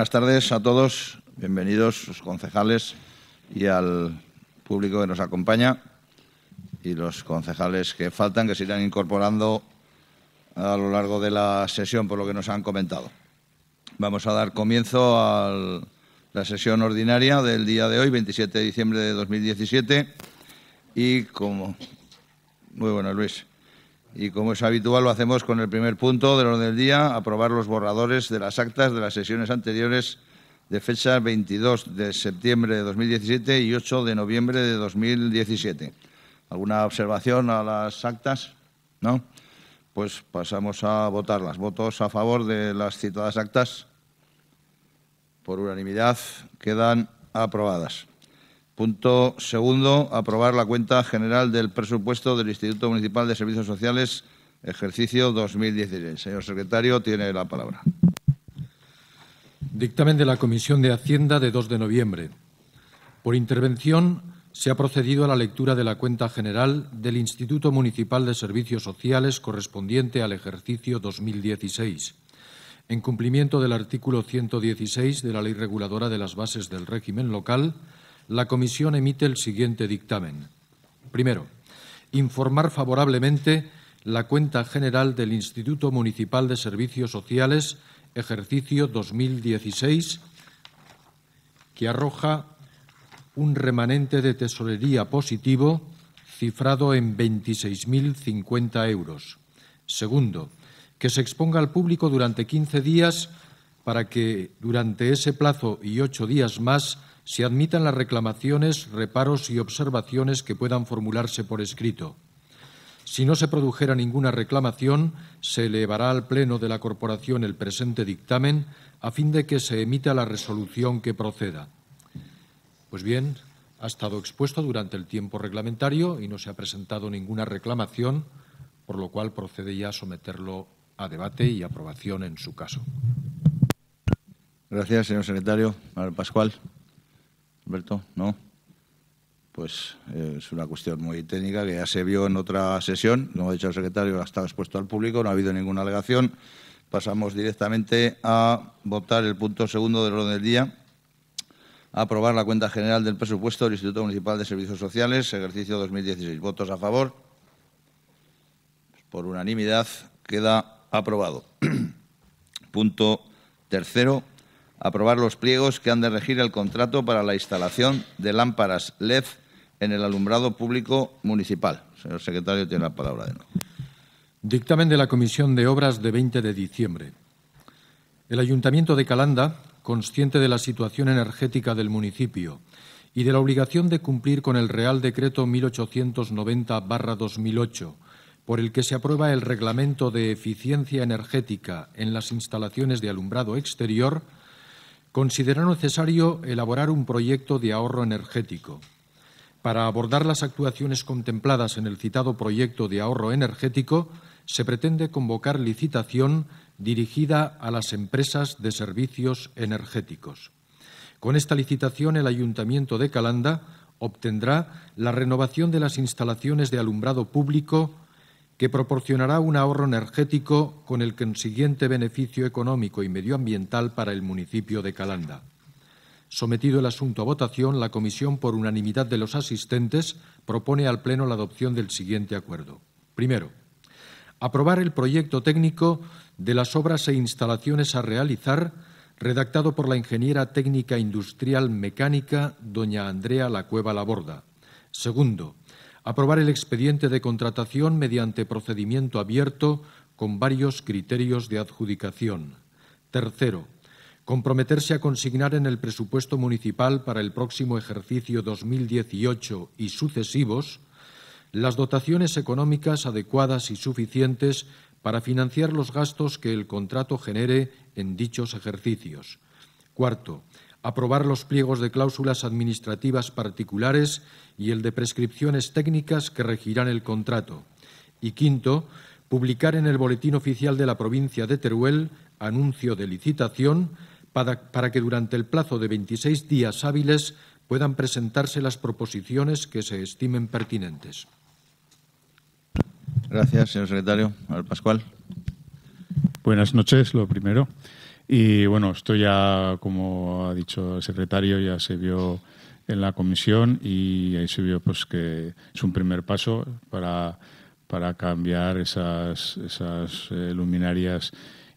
buenas tardes a todos. Bienvenidos los concejales y al público que nos acompaña y los concejales que faltan, que se irán incorporando a lo largo de la sesión por lo que nos han comentado. Vamos a dar comienzo a la sesión ordinaria del día de hoy, 27 de diciembre de 2017. Y como. Muy bueno, Luis. Y como es habitual, lo hacemos con el primer punto del orden del día, aprobar los borradores de las actas de las sesiones anteriores de fecha 22 de septiembre de 2017 y 8 de noviembre de 2017. ¿Alguna observación a las actas? ¿No? Pues pasamos a votarlas. ¿Votos a favor de las citadas actas? Por unanimidad quedan aprobadas. Punto segundo, aprobar la cuenta general del presupuesto del Instituto Municipal de Servicios Sociales, ejercicio 2016. Señor secretario, tiene la palabra. Dictamen de la Comisión de Hacienda de 2 de noviembre. Por intervención, se ha procedido a la lectura de la cuenta general del Instituto Municipal de Servicios Sociales correspondiente al ejercicio 2016 en cumplimiento del artículo 116 de la Ley Reguladora de las Bases del Régimen Local la Comisión emite el siguiente dictamen. Primero, informar favorablemente la cuenta general del Instituto Municipal de Servicios Sociales, ejercicio 2016, que arroja un remanente de tesorería positivo cifrado en 26.050 euros. Segundo, que se exponga al público durante 15 días para que durante ese plazo y ocho días más se admitan las reclamaciones, reparos y observaciones que puedan formularse por escrito. Si no se produjera ninguna reclamación, se elevará al Pleno de la Corporación el presente dictamen a fin de que se emita la resolución que proceda. Pues bien, ha estado expuesto durante el tiempo reglamentario y no se ha presentado ninguna reclamación, por lo cual procede ya someterlo a debate y aprobación en su caso. Gracias, señor secretario. Pascual. Alberto, ¿no? Pues eh, es una cuestión muy técnica que ya se vio en otra sesión, como ha dicho el secretario, ha estado expuesto al público, no ha habido ninguna alegación. Pasamos directamente a votar el punto segundo del orden del día. aprobar la cuenta general del presupuesto del Instituto Municipal de Servicios Sociales, ejercicio 2016. ¿Votos a favor? por unanimidad queda aprobado. punto tercero aprobar los pliegos que han de regir el contrato para la instalación de lámparas LED en el alumbrado público municipal. Señor secretario, tiene la palabra de nuevo. Dictamen de la Comisión de Obras de 20 de diciembre. El Ayuntamiento de Calanda, consciente de la situación energética del municipio y de la obligación de cumplir con el Real Decreto 1890-2008, por el que se aprueba el Reglamento de Eficiencia Energética en las instalaciones de alumbrado exterior, Considera necesario elaborar un proyecto de ahorro energético. Para abordar las actuaciones contempladas en el citado proyecto de ahorro energético, se pretende convocar licitación dirigida a las empresas de servicios energéticos. Con esta licitación, el Ayuntamiento de Calanda obtendrá la renovación de las instalaciones de alumbrado público que proporcionará un ahorro energético con el consiguiente beneficio económico y medioambiental para el municipio de Calanda. Sometido el asunto a votación, la Comisión, por unanimidad de los asistentes, propone al Pleno la adopción del siguiente acuerdo. Primero, aprobar el proyecto técnico de las obras e instalaciones a realizar, redactado por la ingeniera técnica industrial mecánica doña Andrea Lacueva Laborda. Segundo, aprobar el expediente de contratación mediante procedimiento abierto con varios criterios de adjudicación. Tercero, comprometerse a consignar en el presupuesto municipal para el próximo ejercicio 2018 y sucesivos las dotaciones económicas adecuadas y suficientes para financiar los gastos que el contrato genere en dichos ejercicios. Cuarto, aprobar los pliegos de cláusulas administrativas particulares y el de prescripciones técnicas que regirán el contrato. Y quinto, publicar en el Boletín Oficial de la Provincia de Teruel anuncio de licitación para, que durante el plazo de 26 días hábiles puedan presentarse las proposiciones que se estimen pertinentes. Gracias, señor secretario. Al Pascual. Buenas noches, lo primero. Y bueno, esto ya, como ha dicho el secretario, ya se vio en la comisión y ahí se vio pues, que es un primer paso para, cambiar esas, eh, luminarias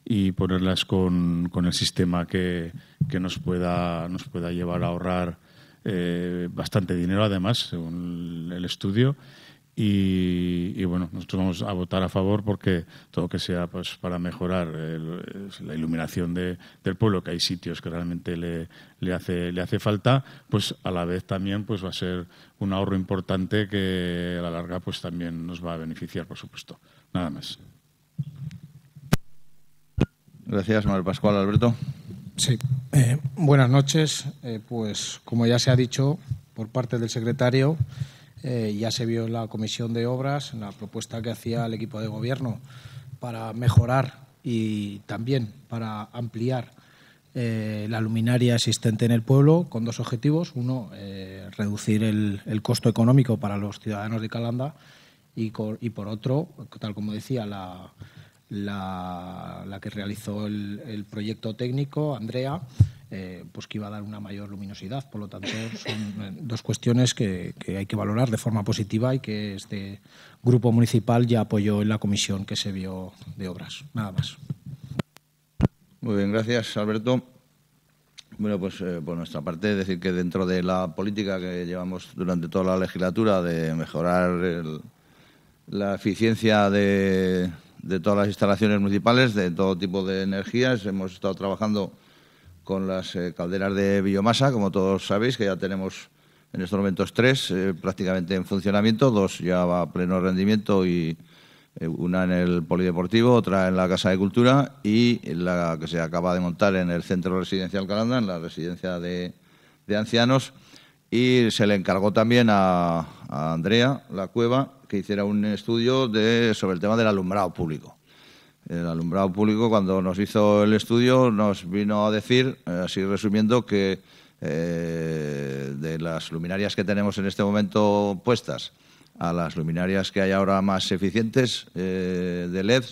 y ponerlas con, el sistema que, nos, pueda, nos pueda llevar a ahorrar eh, bastante dinero, además, según el estudio. Y, bueno, nosotros vamos a votar a favor porque todo que sea pues, para mejorar la iluminación de, del pueblo, que hay sitios que realmente le, hace, le hace falta, pues a la vez también pues, va a ser un ahorro importante que a la larga pues, también nos va a beneficiar, por supuesto. Nada más. Gracias, Manuel Pascual. Alberto. Sí, eh, buenas noches. Eh, pues como ya se ha dicho por parte del secretario, eh, ya se vio en la comisión de obras, en la propuesta que hacía el equipo de gobierno para mejorar y también para ampliar eh, la luminaria existente en el pueblo con dos objetivos. Uno, eh, reducir el, costo económico para los ciudadanos de Calanda y, por otro, tal como decía la, que realizó el proyecto técnico, Andrea, eh, pues que iba a dar una mayor luminosidad. Por lo tanto, son eh, dos cuestiones que, hay que valorar de forma positiva y que este grupo municipal ya apoyó en la comisión que se vio de obras. Nada más. Muy bien, gracias, Alberto. Bueno, pues eh, por nuestra parte, decir que dentro de la política que llevamos durante toda la legislatura de mejorar la eficiencia de todas las instalaciones municipales, de todo tipo de energías, hemos estado trabajando con las eh, calderas de biomasa, como todos sabéis, que ya tenemos en estos momentos tres eh, prácticamente en funcionamiento, dos ya a pleno rendimiento y eh, una en el polideportivo, otra en la Casa de Cultura y la que se acaba de montar en el Centro Residencial Calanda, en la residencia de, de ancianos. Y se le encargó también a, a Andrea La Cueva que hiciera un estudio de, sobre el tema del alumbrado público el alumbrado público cuando nos hizo el estudio nos vino a decir, eh, así resumiendo, que eh, de las luminarias que tenemos en este momento puestas a las luminarias que hay ahora más eficientes eh, de LED,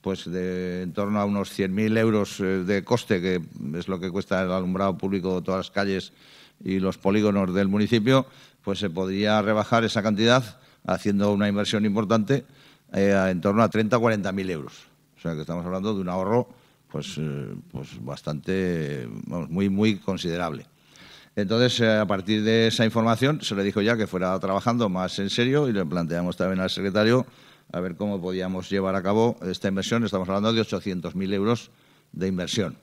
pues de en torno a unos 100.000 euros de coste, que es lo que cuesta el alumbrado público de todas las calles y los polígonos del municipio, pues se podría rebajar esa cantidad haciendo una inversión importante en torno a 30 o 40.000 euros. O sea que estamos hablando de un ahorro pues, eh, pues bastante, muy, muy considerable. Entonces, eh, a partir de esa información, se le dijo ya que fuera trabajando más en serio y le planteamos también al secretario a ver cómo podíamos llevar a cabo esta inversión. Estamos hablando de 800.000 euros de inversión.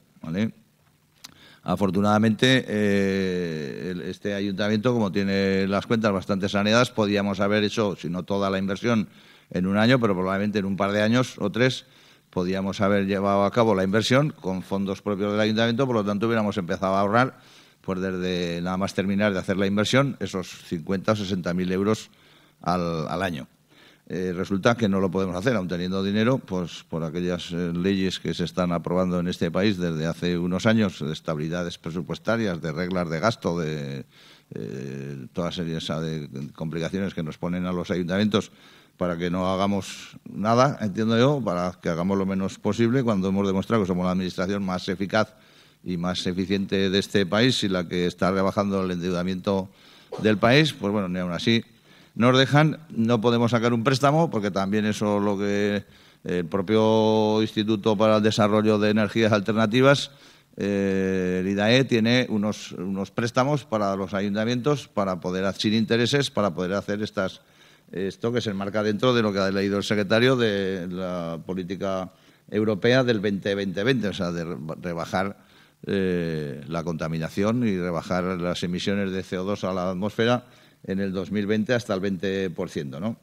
Afortunadamente, eh, este ayuntamiento, como tiene las cuentas bastante saneadas, podíamos haber hecho, si no toda la inversión en un año, pero probablemente en un par de años o tres, podíamos haber llevado a cabo la inversión con fondos propios del ayuntamiento, por lo tanto hubiéramos empezado a ahorrar, pues desde nada más terminar de hacer la inversión, esos 50 o 60 mil euros al, año. Eh, resulta que no lo podemos hacer, aun teniendo dinero, pues por aquellas eh, leyes que se están aprobando en este país desde hace unos años, de estabilidades presupuestarias, de reglas de gasto, de eh, toda serie de complicaciones que nos ponen a los ayuntamientos para que no hagamos nada, entiendo yo, para que hagamos lo menos posible cuando hemos demostrado que somos la administración más eficaz y más eficiente de este país y la que está rebajando el endeudamiento del país, pues bueno, ni aún así nos dejan, no podemos sacar un préstamo porque también eso es lo que el propio Instituto para el Desarrollo de Energías Alternativas eh, el IDAE tiene unos, unos, préstamos para los ayuntamientos para poder, sin intereses, para poder hacer estas, esto que se enmarca dentro de lo que ha leído el secretario de la política europea del 2020-2020, o sea, de rebajar eh, la contaminación y rebajar las emisiones de CO2 a la atmósfera en el 2020 hasta el 20%, ¿no?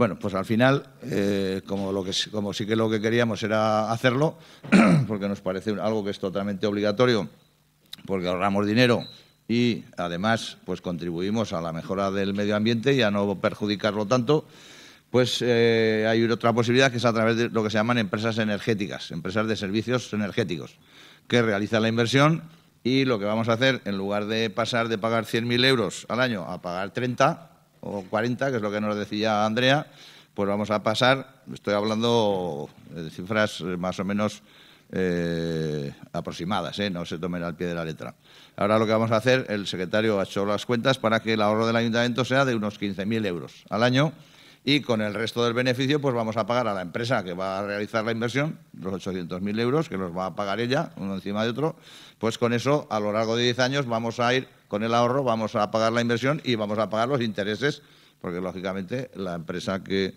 Bueno, pues al final, eh, como, lo que, sí que lo que queríamos era hacerlo, porque nos parece algo que es totalmente obligatorio, porque ahorramos dinero y además pues contribuimos a la mejora del medio ambiente y a no perjudicarlo tanto, pues eh, hay otra posibilidad que es a través de lo que se llaman empresas energéticas, empresas de servicios energéticos, que realizan la inversión y lo que vamos a hacer, en lugar de pasar de pagar 100.000 euros al año a pagar 30, o 40, que es lo que nos decía Andrea, pues vamos a pasar, estoy hablando de cifras más o menos eh, aproximadas, ¿eh? no se tomen al pie de la letra. Ahora lo que vamos a hacer, el secretario ha hecho las cuentas para que el ahorro del ayuntamiento sea de unos 15.000 euros al año y con el resto del beneficio pues vamos a pagar a la empresa que va a realizar la inversión, los 800.000 euros que los va a pagar ella, uno encima de otro, pues con eso a lo largo de 10 años vamos a ir con el ahorro vamos a pagar la inversión y vamos a pagar los intereses, porque lógicamente la empresa que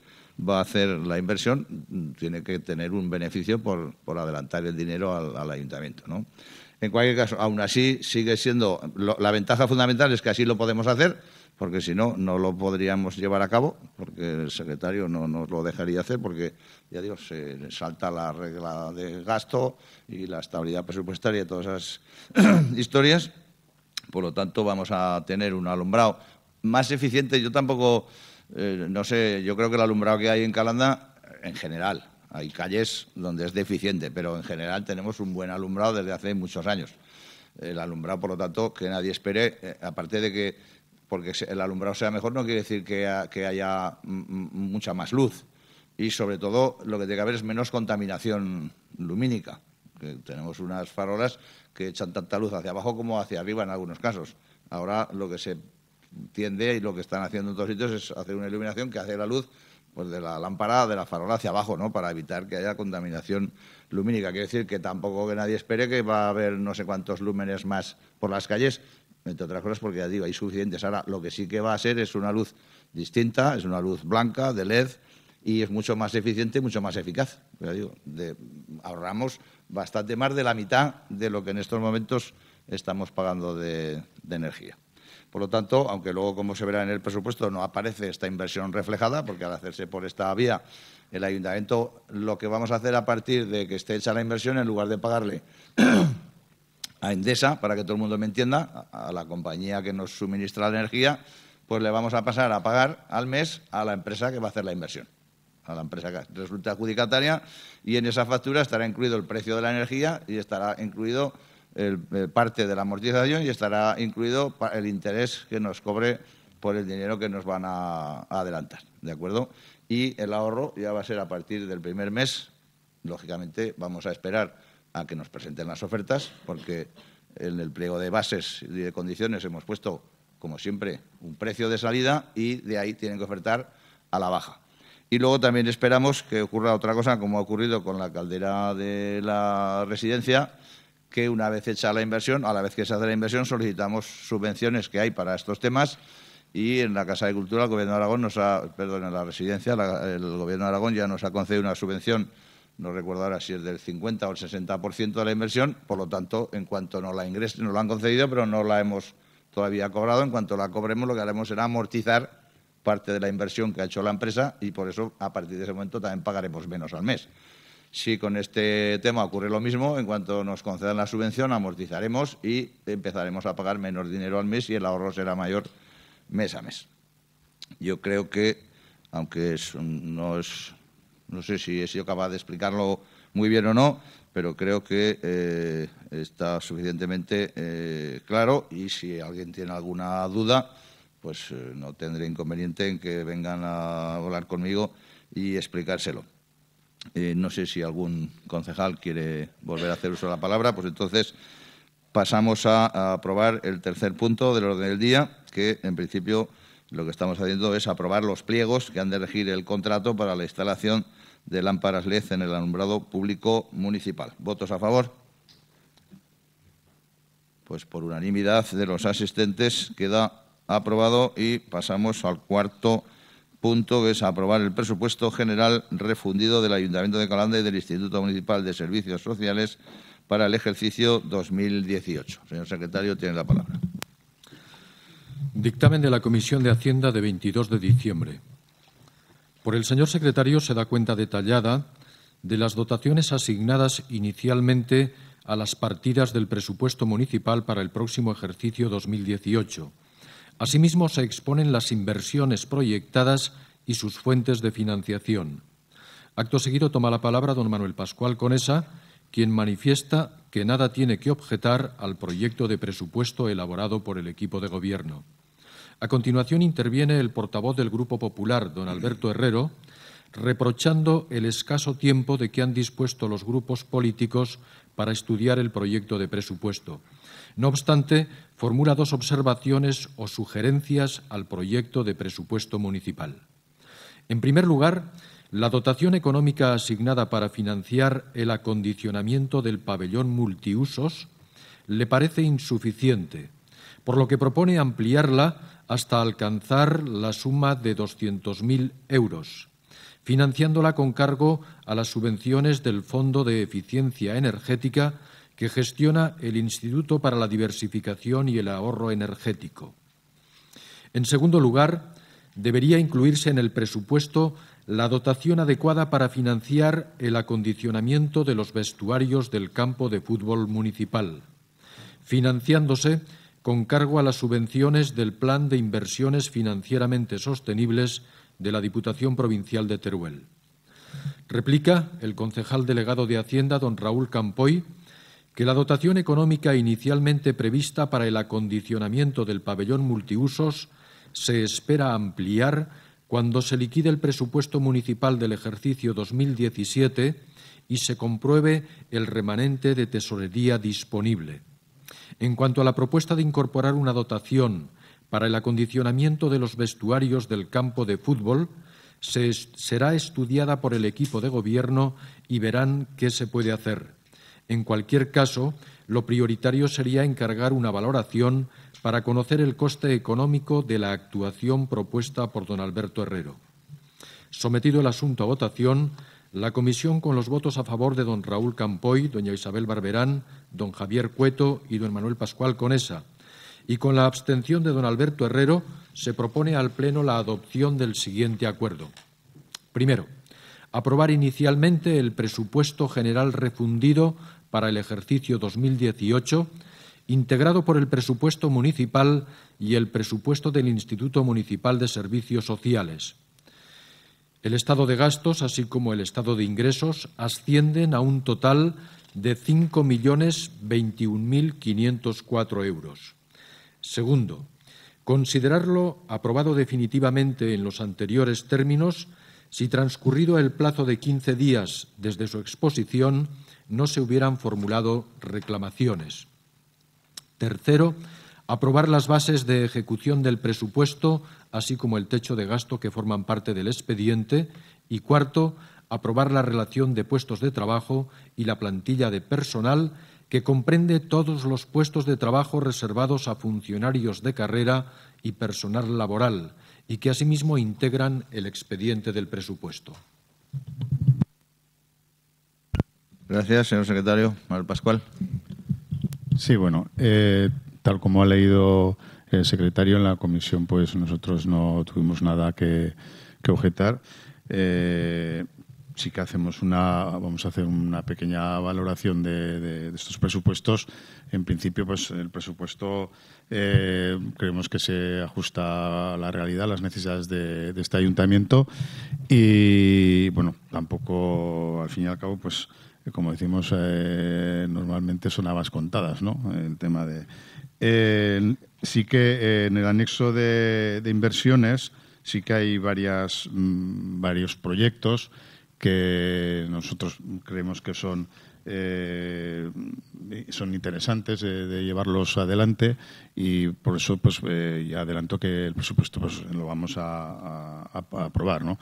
va a hacer la inversión tiene que tener un beneficio por, por adelantar el dinero al, ayuntamiento. ¿no? En cualquier caso, aún así sigue siendo la ventaja fundamental es que así lo podemos hacer, porque si no, no lo podríamos llevar a cabo, porque el secretario no nos lo dejaría hacer, porque, ya digo, se salta la regla de gasto y la estabilidad presupuestaria y todas esas historias por lo tanto vamos a tener un alumbrado más eficiente. Yo tampoco, eh, no sé, yo creo que el alumbrado que hay en Calanda, en general, hay calles donde es deficiente, pero en general tenemos un buen alumbrado desde hace muchos años. El alumbrado, por lo tanto, que nadie espere, eh, aparte de que porque el alumbrado sea mejor no quiere decir que, que haya mucha más luz. Y sobre todo lo que tiene que haber es menos contaminación lumínica. Que tenemos unas farolas que echan tanta luz hacia abajo como hacia arriba en algunos casos. Ahora lo que se tiende y lo que están haciendo en todos sitios es hacer una iluminación que hace la luz pues de la lámpara de la farola hacia abajo, ¿no? Para evitar que haya contaminación lumínica. Quiere decir que tampoco que nadie espere que va a haber no sé cuántos lúmenes más por las calles, entre otras cosas porque ya digo, hay suficientes. Ahora lo que sí que va a ser es una luz distinta, es una luz blanca de LED y es mucho más eficiente, mucho más eficaz. digo, ahorramos bastante más de la mitad de lo que en estos momentos estamos pagando de, energía. Por lo tanto, aunque luego, como se verá en el presupuesto, no aparece esta inversión reflejada, porque al hacerse por esta vía, el ayuntamiento lo que vamos a hacer a partir de que esté hecha la inversión, en lugar de pagarle a Endesa, para que todo el mundo me entienda, a la compañía que nos suministra la energía, pues le vamos a pasar a pagar al mes a la empresa que va a hacer la inversión a la empresa que resulta adjudicataria y en esa factura estará incluido el precio de la energía y estará incluido el, eh, parte de la amortización y estará incluido el interés que nos cobre por el dinero que nos van a adelantar, ¿de acuerdo? Y el ahorro ya va a ser a partir del primer mes. Lógicamente vamos a esperar a que nos presenten las ofertas porque en el pliego de bases y de condiciones hemos puesto, como siempre, un precio de salida y de ahí tienen que ofertar a la baja. Y luego también esperamos que ocurra otra cosa, como ha ocurrido con la caldera de la residencia, que una vez hecha la inversión, a la vez que se hace la inversión, solicitamos subvenciones que hay para estos temas. Y en la Casa de Cultura, el Gobierno de Aragón nos ha, perdón, en la residencia, el Gobierno de Aragón ya nos ha concedido una subvención, no recuerdo ahora si es del 50 o el 60% de la inversión. Por lo tanto, en cuanto no la ingresen, nos la han concedido, pero no la hemos todavía cobrado. En cuanto la cobremos, lo que haremos será amortizar parte de la inversión que ha hecho la empresa y por eso a partir de ese momento también pagaremos menos al mes. Si con este tema ocurre lo mismo, en cuanto nos concedan la subvención, amortizaremos y empezaremos a pagar menos dinero al mes y el ahorro será mayor mes a mes. Yo creo que, aunque es, no es, no sé si he sido capaz de explicarlo muy bien o no, pero creo que eh, está suficientemente eh, claro y si alguien tiene alguna duda, pues eh, no tendré inconveniente en que vengan a hablar conmigo y explicárselo. Eh, no sé si algún concejal quiere volver a hacer uso de la palabra, pues entonces pasamos a, aprobar el tercer punto del orden del día, que en principio lo que estamos haciendo es aprobar los pliegos que han de regir el contrato para la instalación de lámparas LED en el alumbrado público municipal. ¿Votos a favor? Pues por unanimidad de los asistentes queda Aprobado. Y pasamos al cuarto punto, que es aprobar el presupuesto general refundido del Ayuntamiento de Calanda y del Instituto Municipal de Servicios Sociales para el ejercicio 2018. Señor secretario, tiene la palabra. Dictamen de la Comisión de Hacienda de 22 de diciembre. Por el señor secretario se da cuenta detallada de las dotaciones asignadas inicialmente a las partidas del presupuesto municipal para el próximo ejercicio 2018 Asimismo, se exponen las inversiones proyectadas y sus fuentes de financiación. Acto seguido toma la palabra don Manuel Pascual Conesa, quien manifiesta que nada tiene que objetar al proyecto de presupuesto elaborado por el equipo de gobierno. A continuación interviene el portavoz del Grupo Popular, don Alberto Herrero, reprochando el escaso tiempo de que han dispuesto los grupos políticos para estudiar el proyecto de presupuesto. No obstante, formula dos observaciones o sugerencias al proyecto de presupuesto municipal. En primer lugar, la dotación económica asignada para financiar el acondicionamiento del pabellón multiusos le parece insuficiente, por lo que propone ampliarla hasta alcanzar la suma de 200.000 euros financiándola con cargo a las subvenciones del Fondo de Eficiencia Energética que gestiona el Instituto para la Diversificación y el Ahorro Energético. En segundo lugar, debería incluirse en el presupuesto la dotación adecuada para financiar el acondicionamiento de los vestuarios del campo de fútbol municipal, financiándose con cargo a las subvenciones del Plan de Inversiones Financieramente Sostenibles de la Diputación Provincial de Teruel. Replica el concejal delegado de Hacienda, don Raúl Campoy, que la dotación económica inicialmente prevista para el acondicionamiento del pabellón multiusos se espera ampliar cuando se liquide el presupuesto municipal del ejercicio 2017 y se compruebe el remanente de tesorería disponible. En cuanto a la propuesta de incorporar una dotación para el acondicionamiento de los vestuarios del campo de fútbol será estudiada por el equipo de gobierno y verán qué se puede hacer. En cualquier caso, lo prioritario sería encargar una valoración para conocer el coste económico de la actuación propuesta por don Alberto Herrero. Sometido el asunto a votación, la comisión, con los votos a favor de don Raúl Campoy, doña Isabel Barberán, don Javier Cueto y don Manuel Pascual Conesa, y con la abstención de don Alberto Herrero se propone al Pleno la adopción del siguiente acuerdo. Primero, aprobar inicialmente el presupuesto general refundido para el ejercicio 2018, integrado por el presupuesto municipal y el presupuesto del Instituto Municipal de Servicios Sociales. El estado de gastos, así como el estado de ingresos, ascienden a un total de 5.021.504 euros. Segundo, considerarlo aprobado definitivamente en los anteriores términos si transcurrido el plazo de 15 días desde su exposición no se hubieran formulado reclamaciones. Tercero, aprobar las bases de ejecución del presupuesto, así como el techo de gasto que forman parte del expediente. Y cuarto, aprobar la relación de puestos de trabajo y la plantilla de personal que comprende todos los puestos de trabajo reservados a funcionarios de carrera y personal laboral y que asimismo integran el expediente del presupuesto. Gracias, señor secretario. Manuel Pascual. Sí, bueno, eh, tal como ha leído el secretario en la comisión, pues nosotros no tuvimos nada que, objetar. Eh, sí que hacemos una, vamos a hacer una pequeña valoración de, estos presupuestos. En principio, pues el presupuesto eh, creemos que se ajusta a la realidad, a las necesidades de, este ayuntamiento y, bueno, tampoco, al fin y al cabo, pues como decimos, eh, normalmente son habas contadas, ¿no? El tema de... Eh, sí que en el anexo de, inversiones sí que hay varias, mm, varios proyectos que nosotros creemos que son eh, son interesantes de llevarlos adelante y por eso pues eh, ya adelanto que el presupuesto pues, lo vamos a, aprobar ¿no?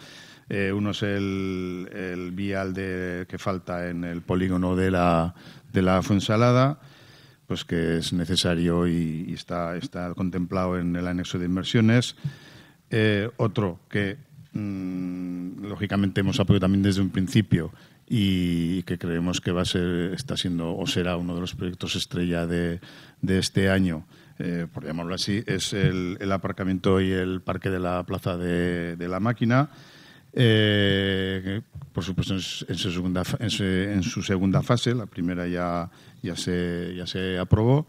Eh, uno es el, vial de, que falta en el polígono de la de la Fuensalada pues que es necesario y, está está contemplado en el anexo de inversiones otro que Mm, lógicamente hemos apoyado también desde un principio y que creemos que va a ser, está siendo o será uno de los proyectos estrella de, este año, eh, por llamarlo así, es el, aparcamiento y el parque de la Plaza de, la Máquina. Eh, por supuesto, en su, segunda, en, su, segunda, fase, la primera ya, ya, se, ya se aprobó.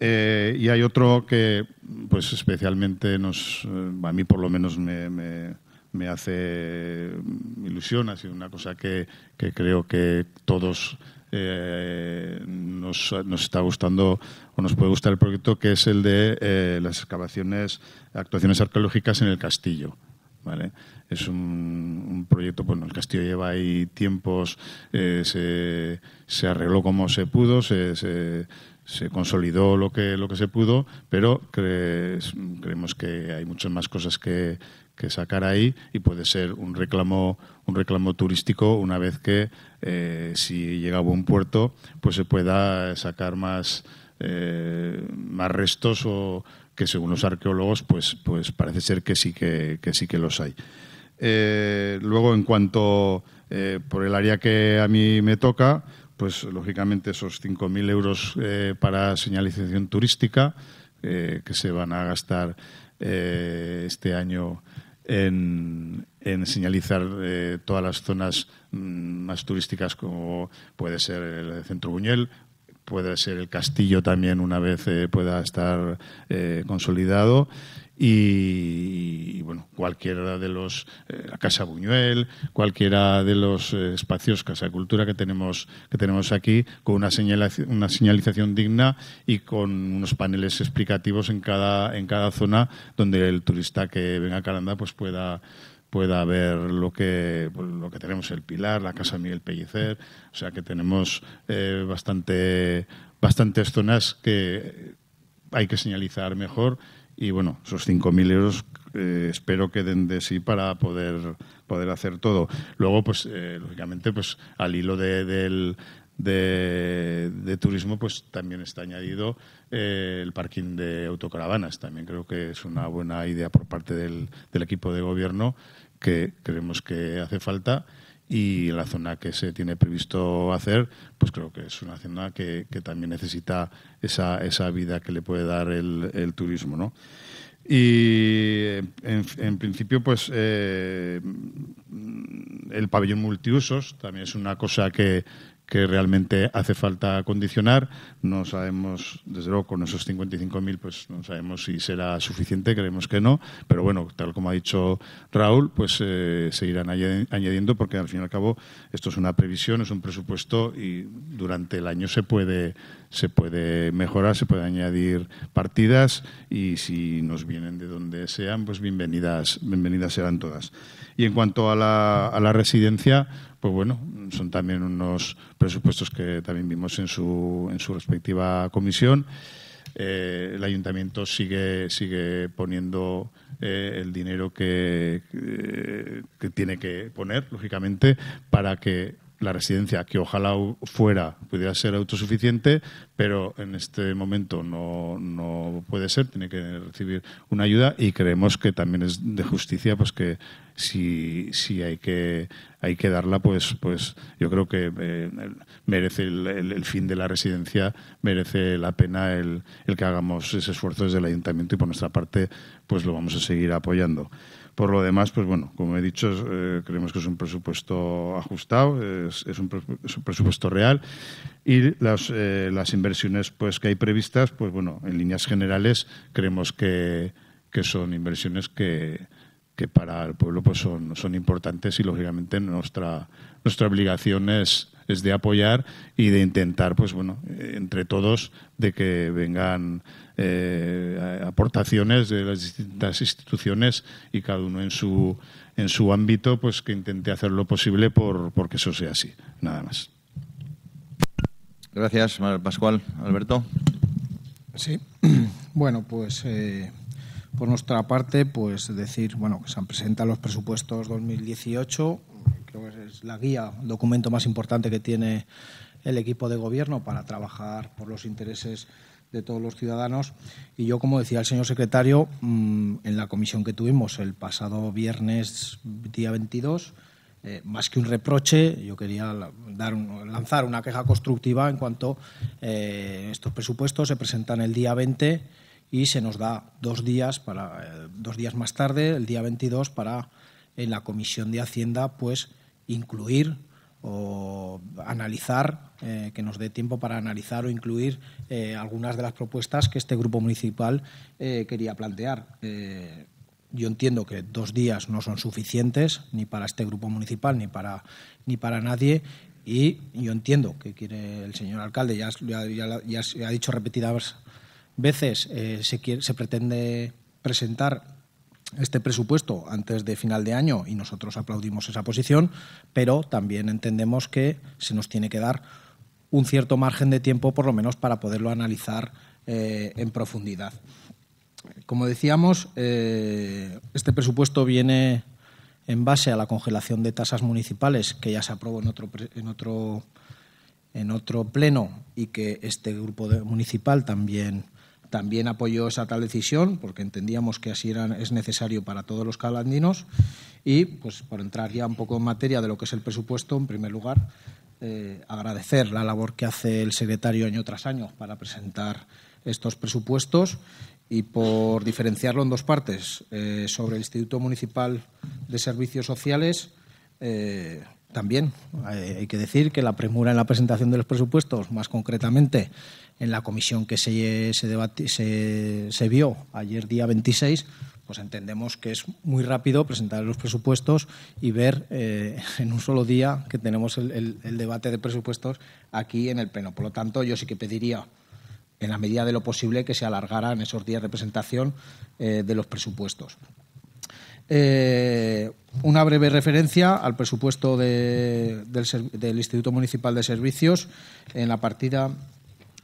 Eh, y hay otro que, pues especialmente nos, a mí por lo menos me me hace ilusión, ha sido una cosa que, creo que todos eh, nos, nos, está gustando o nos puede gustar el proyecto, que es el de eh, las excavaciones, actuaciones arqueológicas en el castillo. ¿Vale? Es un, proyecto, bueno, el castillo lleva ahí tiempos, eh, se, se, arregló como se pudo, se, se, consolidó lo que, lo que se pudo, pero creemos que hay muchas más cosas que, que sacar ahí y puede ser un reclamo un reclamo turístico una vez que eh, si llega a buen puerto pues se pueda sacar más eh, más restos o que según los arqueólogos pues pues parece ser que sí que, sí que los hay eh, luego en cuanto por el área que a mí me toca pues lógicamente esos 5.000 euros para señalización turística que se van a gastar este año en, señalizar eh, todas las zonas mm, más turísticas como puede ser el centro Buñuel, puede ser el castillo también una vez eh, pueda estar eh, consolidado y, bueno, cualquiera de los, la eh, Casa Buñuel, cualquiera de los eh, espacios Casa de Cultura que tenemos, que tenemos aquí, con una, señalización, digna y con unos paneles explicativos en cada, en cada zona donde el turista que venga a Calanda pues, pueda ver lo que, pues, lo que tenemos, el Pilar, la Casa Miguel Pellicer, o sea que tenemos eh, bastante, bastantes zonas que hay que señalizar mejor y bueno, esos 5.000 euros eh, espero que den de sí para poder, poder hacer todo. Luego, pues, eh, lógicamente, pues al hilo de, del, de, turismo, pues también está añadido eh, el parking de autocaravanas. También creo que es una buena idea por parte del equipo de gobierno que creemos que hace falta y la zona que se tiene previsto hacer, pues creo que es una zona que, también necesita esa, esa vida que le puede dar el, turismo, Y en, principio, pues eh, el pabellón multiusos también es una cosa que, que realmente hace falta condicionar. No sabemos, desde luego, con esos 55.000, pues no sabemos si será suficiente, creemos que no, pero bueno, tal como ha dicho Raúl, pues eh, se irán añadiendo porque al fin y al cabo esto es una previsión, es un presupuesto y durante el año se puede, se puede mejorar, se puede añadir partidas y si nos vienen de donde sean, pues bienvenidas, bienvenidas serán todas. Y en cuanto a la, a la residencia, pues bueno, son también unos presupuestos que también vimos en su, en su respectiva comisión. Eh, el ayuntamiento sigue, sigue poniendo eh, el dinero que, eh, que, tiene que poner, lógicamente, para que la residencia, que ojalá fuera, pudiera ser autosuficiente, pero en este momento no, no, puede ser, tiene que recibir una ayuda y creemos que también es de justicia, pues que si, si hay, que, hay que darla, pues, pues yo creo que eh, merece el, fin de la residencia, merece la pena el, el que hagamos ese esfuerzo desde el ayuntamiento y por nuestra parte, pues lo vamos a seguir apoyando. Por lo demás, pues bueno, como he dicho, eh, creemos que es un presupuesto ajustado, es, un, presupuesto real y las, eh, las, inversiones pues, que hay previstas, pues bueno, en líneas generales creemos que, son inversiones que, que, para el pueblo pues son, importantes y lógicamente nuestra, nuestra obligación es es de apoyar y de intentar, pues bueno, eh, entre todos, de que vengan eh, aportaciones de las distintas instituciones y cada uno en su, en su ámbito, pues que intente hacer lo posible por, que eso sea así. Nada más. Gracias, Pascual. Alberto. Sí. Bueno, pues eh, por nuestra parte, pues decir, bueno, que se han presentado los presupuestos 2018 creo que es la guía, el documento más importante que tiene el equipo de gobierno para trabajar por los intereses de todos los ciudadanos. Y yo, como decía el señor secretario, mm, en la comisión que tuvimos el pasado viernes, día 22, eh, más que un reproche, yo quería dar lanzar una queja constructiva en cuanto eh, estos presupuestos se presentan el día 20 y se nos da dos días, para, eh, dos días más tarde, el día 22, para en la Comisión de Hacienda, pues incluir o analizar, eh, que nos dé tiempo para analizar o incluir eh, algunas de las propuestas que este grupo municipal eh, quería plantear. yo entiendo que dos días no son suficientes ni para este grupo municipal ni para, ni para nadie. Y yo entiendo que quiere el señor alcalde, ya, ya, ya, ha dicho repetidas veces, se pretende presentar este presupuesto antes de final de año y nosotros aplaudimos esa posición, pero también entendemos que se nos tiene que dar un cierto margen de tiempo, por lo menos, para poderlo analizar eh, en profundidad. Como decíamos, eh, este presupuesto viene en base a la congelación de tasas municipales que ya se aprobó en otro, en otro, en otro pleno y que este grupo municipal también también apoyó esa tal decisión porque entendíamos que así era, es necesario para todos los calandinos y pues por entrar ya un poco en materia de lo que es el presupuesto, en primer lugar, eh, agradecer la labor que hace el secretario año tras año para presentar estos presupuestos y por diferenciarlo en dos partes, eh, sobre el Instituto Municipal de Servicios Sociales, eh, también hay que decir que la premura en la presentación de los presupuestos, más concretamente en la comisión que se, se, se, vio ayer día 26, pues entendemos que es muy rápido presentar los presupuestos y ver eh, en un solo día que tenemos el, debate de presupuestos aquí en el Pleno. Por lo tanto, yo sí que pediría, en la medida de lo posible, que se alargaran esos días de presentación eh, de los presupuestos. Eh, una breve referencia al presupuesto del, del Instituto Municipal de Servicios en la partida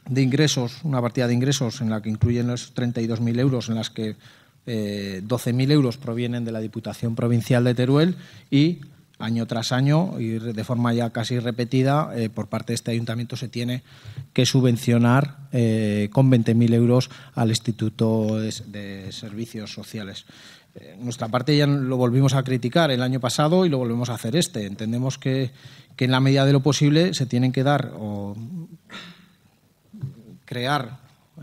de ingresos, una partida de ingresos en la que incluyen los 32.000 euros, en las que 12.000 eh, euros provienen de la Diputación Provincial de Teruel y año tras año y de forma ya casi repetida eh, por parte de este ayuntamiento se tiene que subvencionar eh, con 20.000 euros al Instituto de Servicios Sociales. Eh, nuestra parte ya lo volvimos a criticar el año pasado y lo volvemos a hacer este. Entendemos que, que en la medida de lo posible se tienen que dar o crear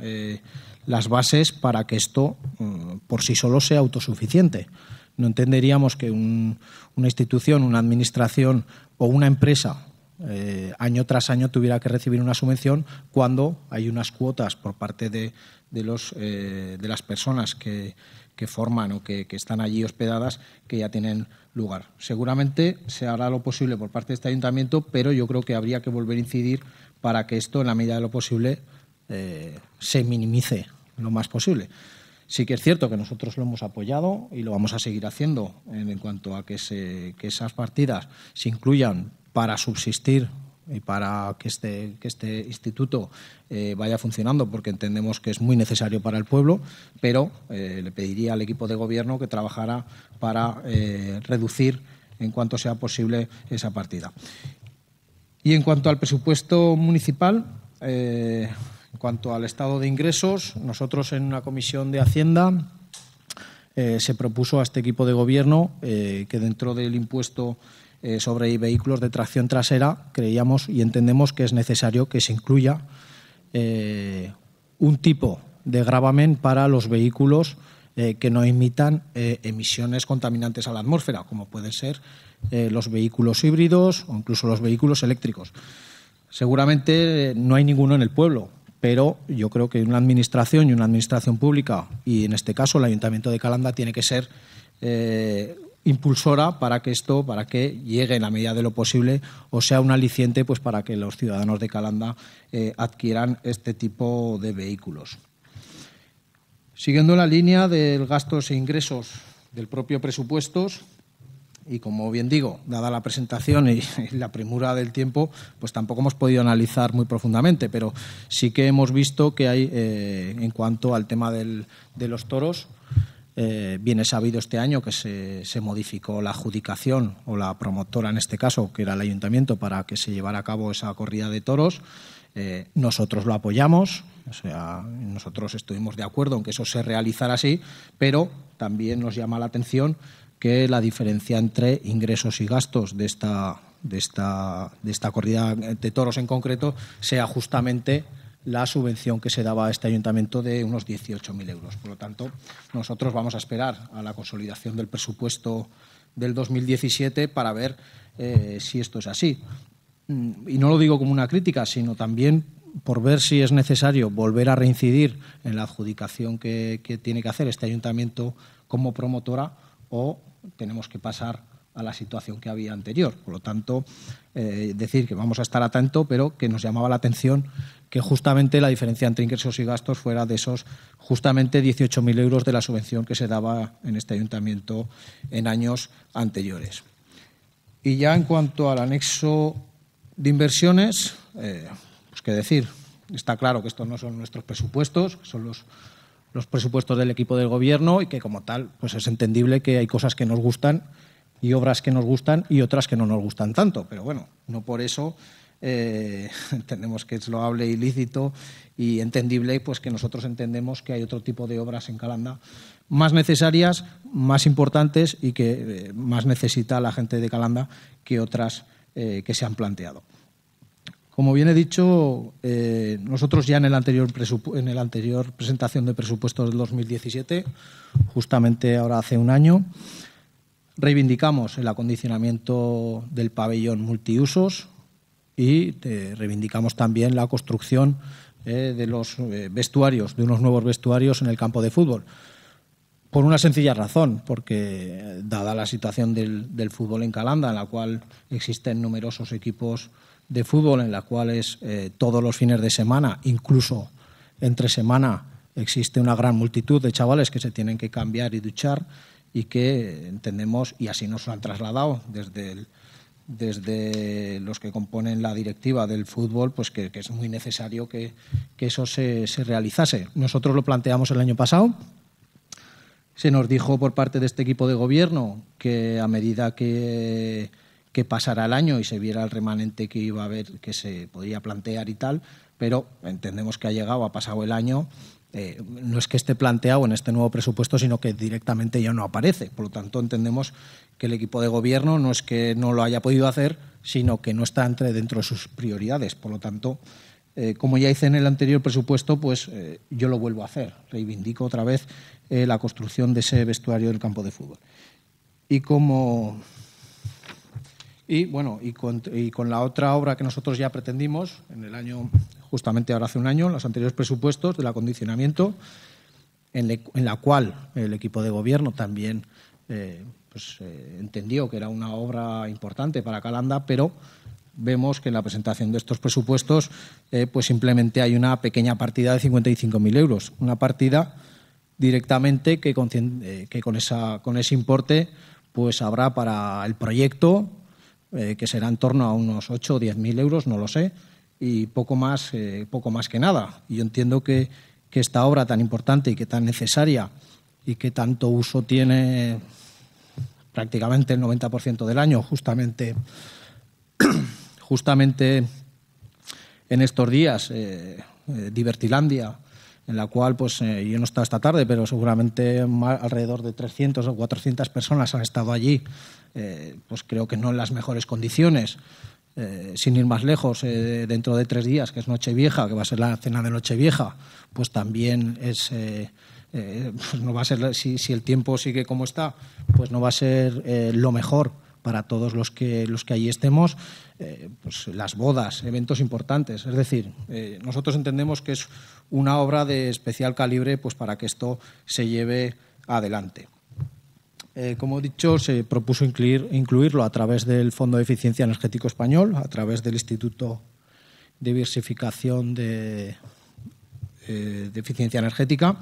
eh, las bases para que esto mm, por sí solo sea autosuficiente. No entenderíamos que una institución, una administración o una empresa eh, año tras año tuviera que recibir una subvención cuando hay unas cuotas por parte de, los, eh, de las personas que, forman o que, están allí hospedadas que ya tienen lugar. Seguramente se hará lo posible por parte de este ayuntamiento, pero yo creo que habría que volver a incidir para que esto, en la medida de lo posible, eh, se minimice lo más posible. Sí que es cierto que nosotros lo hemos apoyado y lo vamos a seguir haciendo en, cuanto a que, esas partidas se incluyan para subsistir y para que este, este instituto eh, vaya funcionando, porque entendemos que es muy necesario para el pueblo, pero eh, le pediría al equipo de gobierno que trabajara para reducir en cuanto sea posible esa partida. Y en cuanto al presupuesto municipal, en cuanto al estado de ingresos, nosotros en una comisión de Hacienda eh, se propuso a este equipo de gobierno eh, que dentro del impuesto eh, sobre vehículos de tracción trasera creíamos y entendemos que es necesario que se incluya un tipo de gravamen para los vehículos que no emitan emisiones contaminantes a la atmósfera, como pueden ser los vehículos híbridos o incluso los vehículos eléctricos. Seguramente no hay ninguno en el pueblo, pero yo creo que una administración y una administración pública, y en este caso el Ayuntamiento de Calanda, tiene que ser eh, impulsora para que esto, para que llegue en la medida de lo posible, o sea un aliciente pues, para que los ciudadanos de Calanda eh, adquieran este tipo de vehículos. Siguiendo la línea del gastos e ingresos del propio presupuestos, y como bien digo, dada la presentación y, la premura del tiempo, pues tampoco hemos podido analizar muy profundamente, pero sí que hemos visto que hay, eh, en cuanto al tema de los toros, viene eh, sabido este año que se, modificó la adjudicación o la promotora en este caso, que era el ayuntamiento, para que se llevara a cabo esa corrida de toros. Eh, nosotros lo apoyamos, o sea, nosotros estuvimos de acuerdo en que eso se realizara así, pero también nos llama la atención que la diferencia entre ingresos y gastos de esta, de esta, de esta corrida de toros en concreto sea justamente la subvención que se daba a este ayuntamiento de unos 18.000 euros. Por lo tanto, nosotros vamos a esperar a la consolidación del presupuesto del 2017 para ver eh, si esto es así. Mm, y no lo digo como una crítica, sino también por ver si es necesario volver a reincidir en la adjudicación que, que tiene que hacer este ayuntamiento como promotora o tenemos que pasar a la situación que había anterior. Por lo tanto, eh, decir que vamos a estar atento, pero que nos llamaba la atención que justamente la diferencia entre ingresos y gastos fuera de esos justamente 18.000 euros de la subvención que se daba en este ayuntamiento en años anteriores. Y ya en cuanto al anexo de inversiones, eh, pues qué decir, está claro que estos no son nuestros presupuestos, son los los presupuestos del equipo del gobierno y que como tal pues es entendible que hay cosas que nos gustan y obras que nos gustan y otras que no nos gustan tanto. Pero bueno, no por eso eh, entendemos que es loable, e ilícito y entendible, pues que nosotros entendemos que hay otro tipo de obras en Calanda más necesarias, más importantes y que eh, más necesita la gente de Calanda que otras eh, que se han planteado. Como bien he dicho, eh, nosotros ya en el anterior en el anterior presentación de presupuestos del 2017, justamente ahora hace un año, reivindicamos el acondicionamiento del pabellón multiusos y eh, reivindicamos también la construcción eh, de los vestuarios, de unos nuevos vestuarios en el campo de fútbol. Por una sencilla razón, porque dada la situación del, del fútbol en Calanda, en la cual existen numerosos equipos de fútbol en las cuales eh, todos los fines de semana, incluso entre semana, existe una gran multitud de chavales que se tienen que cambiar y duchar y que entendemos, y así nos lo han trasladado desde, desde los que componen la directiva del fútbol, pues que, que es muy necesario que, que eso se, se, realizase. Nosotros lo planteamos el año pasado. Se nos dijo por parte de este equipo de gobierno que a medida que que pasara el año y se viera el remanente que iba a haber, que se podía plantear y tal, pero entendemos que ha llegado, ha pasado el año. Eh, no es que esté planteado en este nuevo presupuesto, sino que directamente ya no aparece. Por lo tanto, entendemos que el equipo de gobierno no es que no lo haya podido hacer, sino que no está entre dentro de sus prioridades. Por lo tanto, eh, como ya hice en el anterior presupuesto, pues eh, yo lo vuelvo a hacer. Reivindico otra vez la construcción de ese vestuario del campo de fútbol. Y como y bueno, y con, la otra obra que nosotros ya pretendimos, en el año, justamente ahora hace un año, los anteriores presupuestos del acondicionamiento, en, la cual el equipo de gobierno también eh, pues, eh, entendió que era una obra importante para Calanda, pero vemos que en la presentación de estos presupuestos eh, pues simplemente hay una pequeña partida de 55.000 euros, una partida directamente que con, que con, esa, con ese importe pues habrá para el proyecto, eh, que será en torno a unos 8 o mil euros, no lo sé, y poco más, eh, poco más que nada. Yo entiendo que, esta obra tan importante y que tan necesaria y que tanto uso tiene prácticamente el 90% del año, justamente, justamente en estos días, eh, Divertilandia en la cual, pues eh, yo no he estado esta tarde, pero seguramente alrededor de 300 o 400 personas han estado allí, eh, pues creo que no en las mejores condiciones. Eh, sin ir más lejos, dentro de tres días, que es Nochevieja, que va a ser la cena de Nochevieja, pues también es... no va a ser, si, si, el tiempo sigue como está, pues no va a ser lo mejor para todos los que, los que allí estemos, eh, pues las bodas, eventos importantes. Es decir, eh, nosotros entendemos que es una obra de especial calibre pues, para que esto se lleve adelante. Eh, como he dicho, se propuso incluir, incluirlo a través del Fondo de Eficiencia Energético Español, a través del Instituto de Diversificación de Eficiencia Energética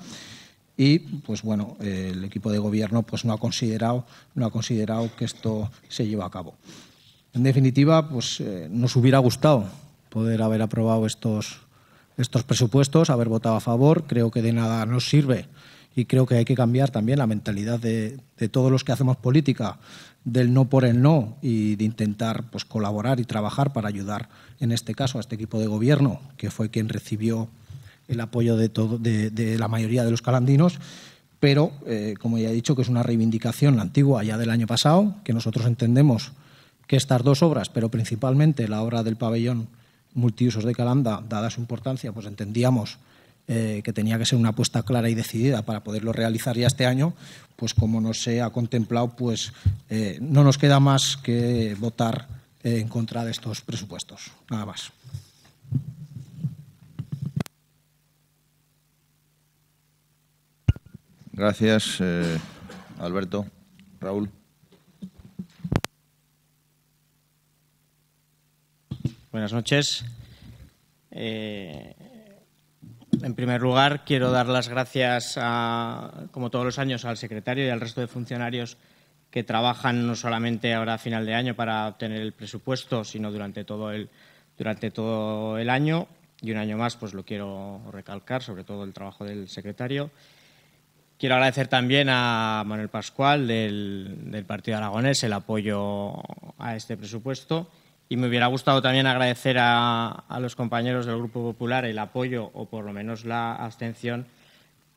y pues bueno, el equipo de gobierno pues no ha considerado, no ha considerado que esto se lleva a cabo. En definitiva, pues eh, nos hubiera gustado poder haber aprobado estos, estos presupuestos, haber votado a favor. Creo que de nada nos sirve y creo que hay que cambiar también la mentalidad de, de todos los que hacemos política, del no por el no y de intentar pues, colaborar y trabajar para ayudar, en este caso, a este equipo de gobierno, que fue quien recibió el apoyo de, de, la mayoría de los calandinos, pero, eh, como ya he dicho, que es una reivindicación la antigua ya del año pasado, que nosotros entendemos que estas dos obras, pero principalmente la obra del pabellón multiusos de Calanda, dada su importancia, pues entendíamos eh, que tenía que ser una apuesta clara y decidida para poderlo realizar ya este año, pues como no se ha contemplado, pues eh, no nos queda más que votar en contra de estos presupuestos. Nada más. Gracias, eh, Alberto. Raúl. Buenas noches. Eh, en primer lugar, quiero dar las gracias, como todos los años, al secretario y al resto de funcionarios que trabajan no solamente ahora a final de año para obtener el presupuesto, sino durante todo el, durante todo el año. Y un año más, pues lo quiero recalcar, sobre todo el trabajo del secretario. Quiero agradecer también a Manuel Pascual del, Partido Aragonés el apoyo a este presupuesto y me hubiera gustado también agradecer a, a los compañeros del Grupo Popular el apoyo o por lo menos la abstención,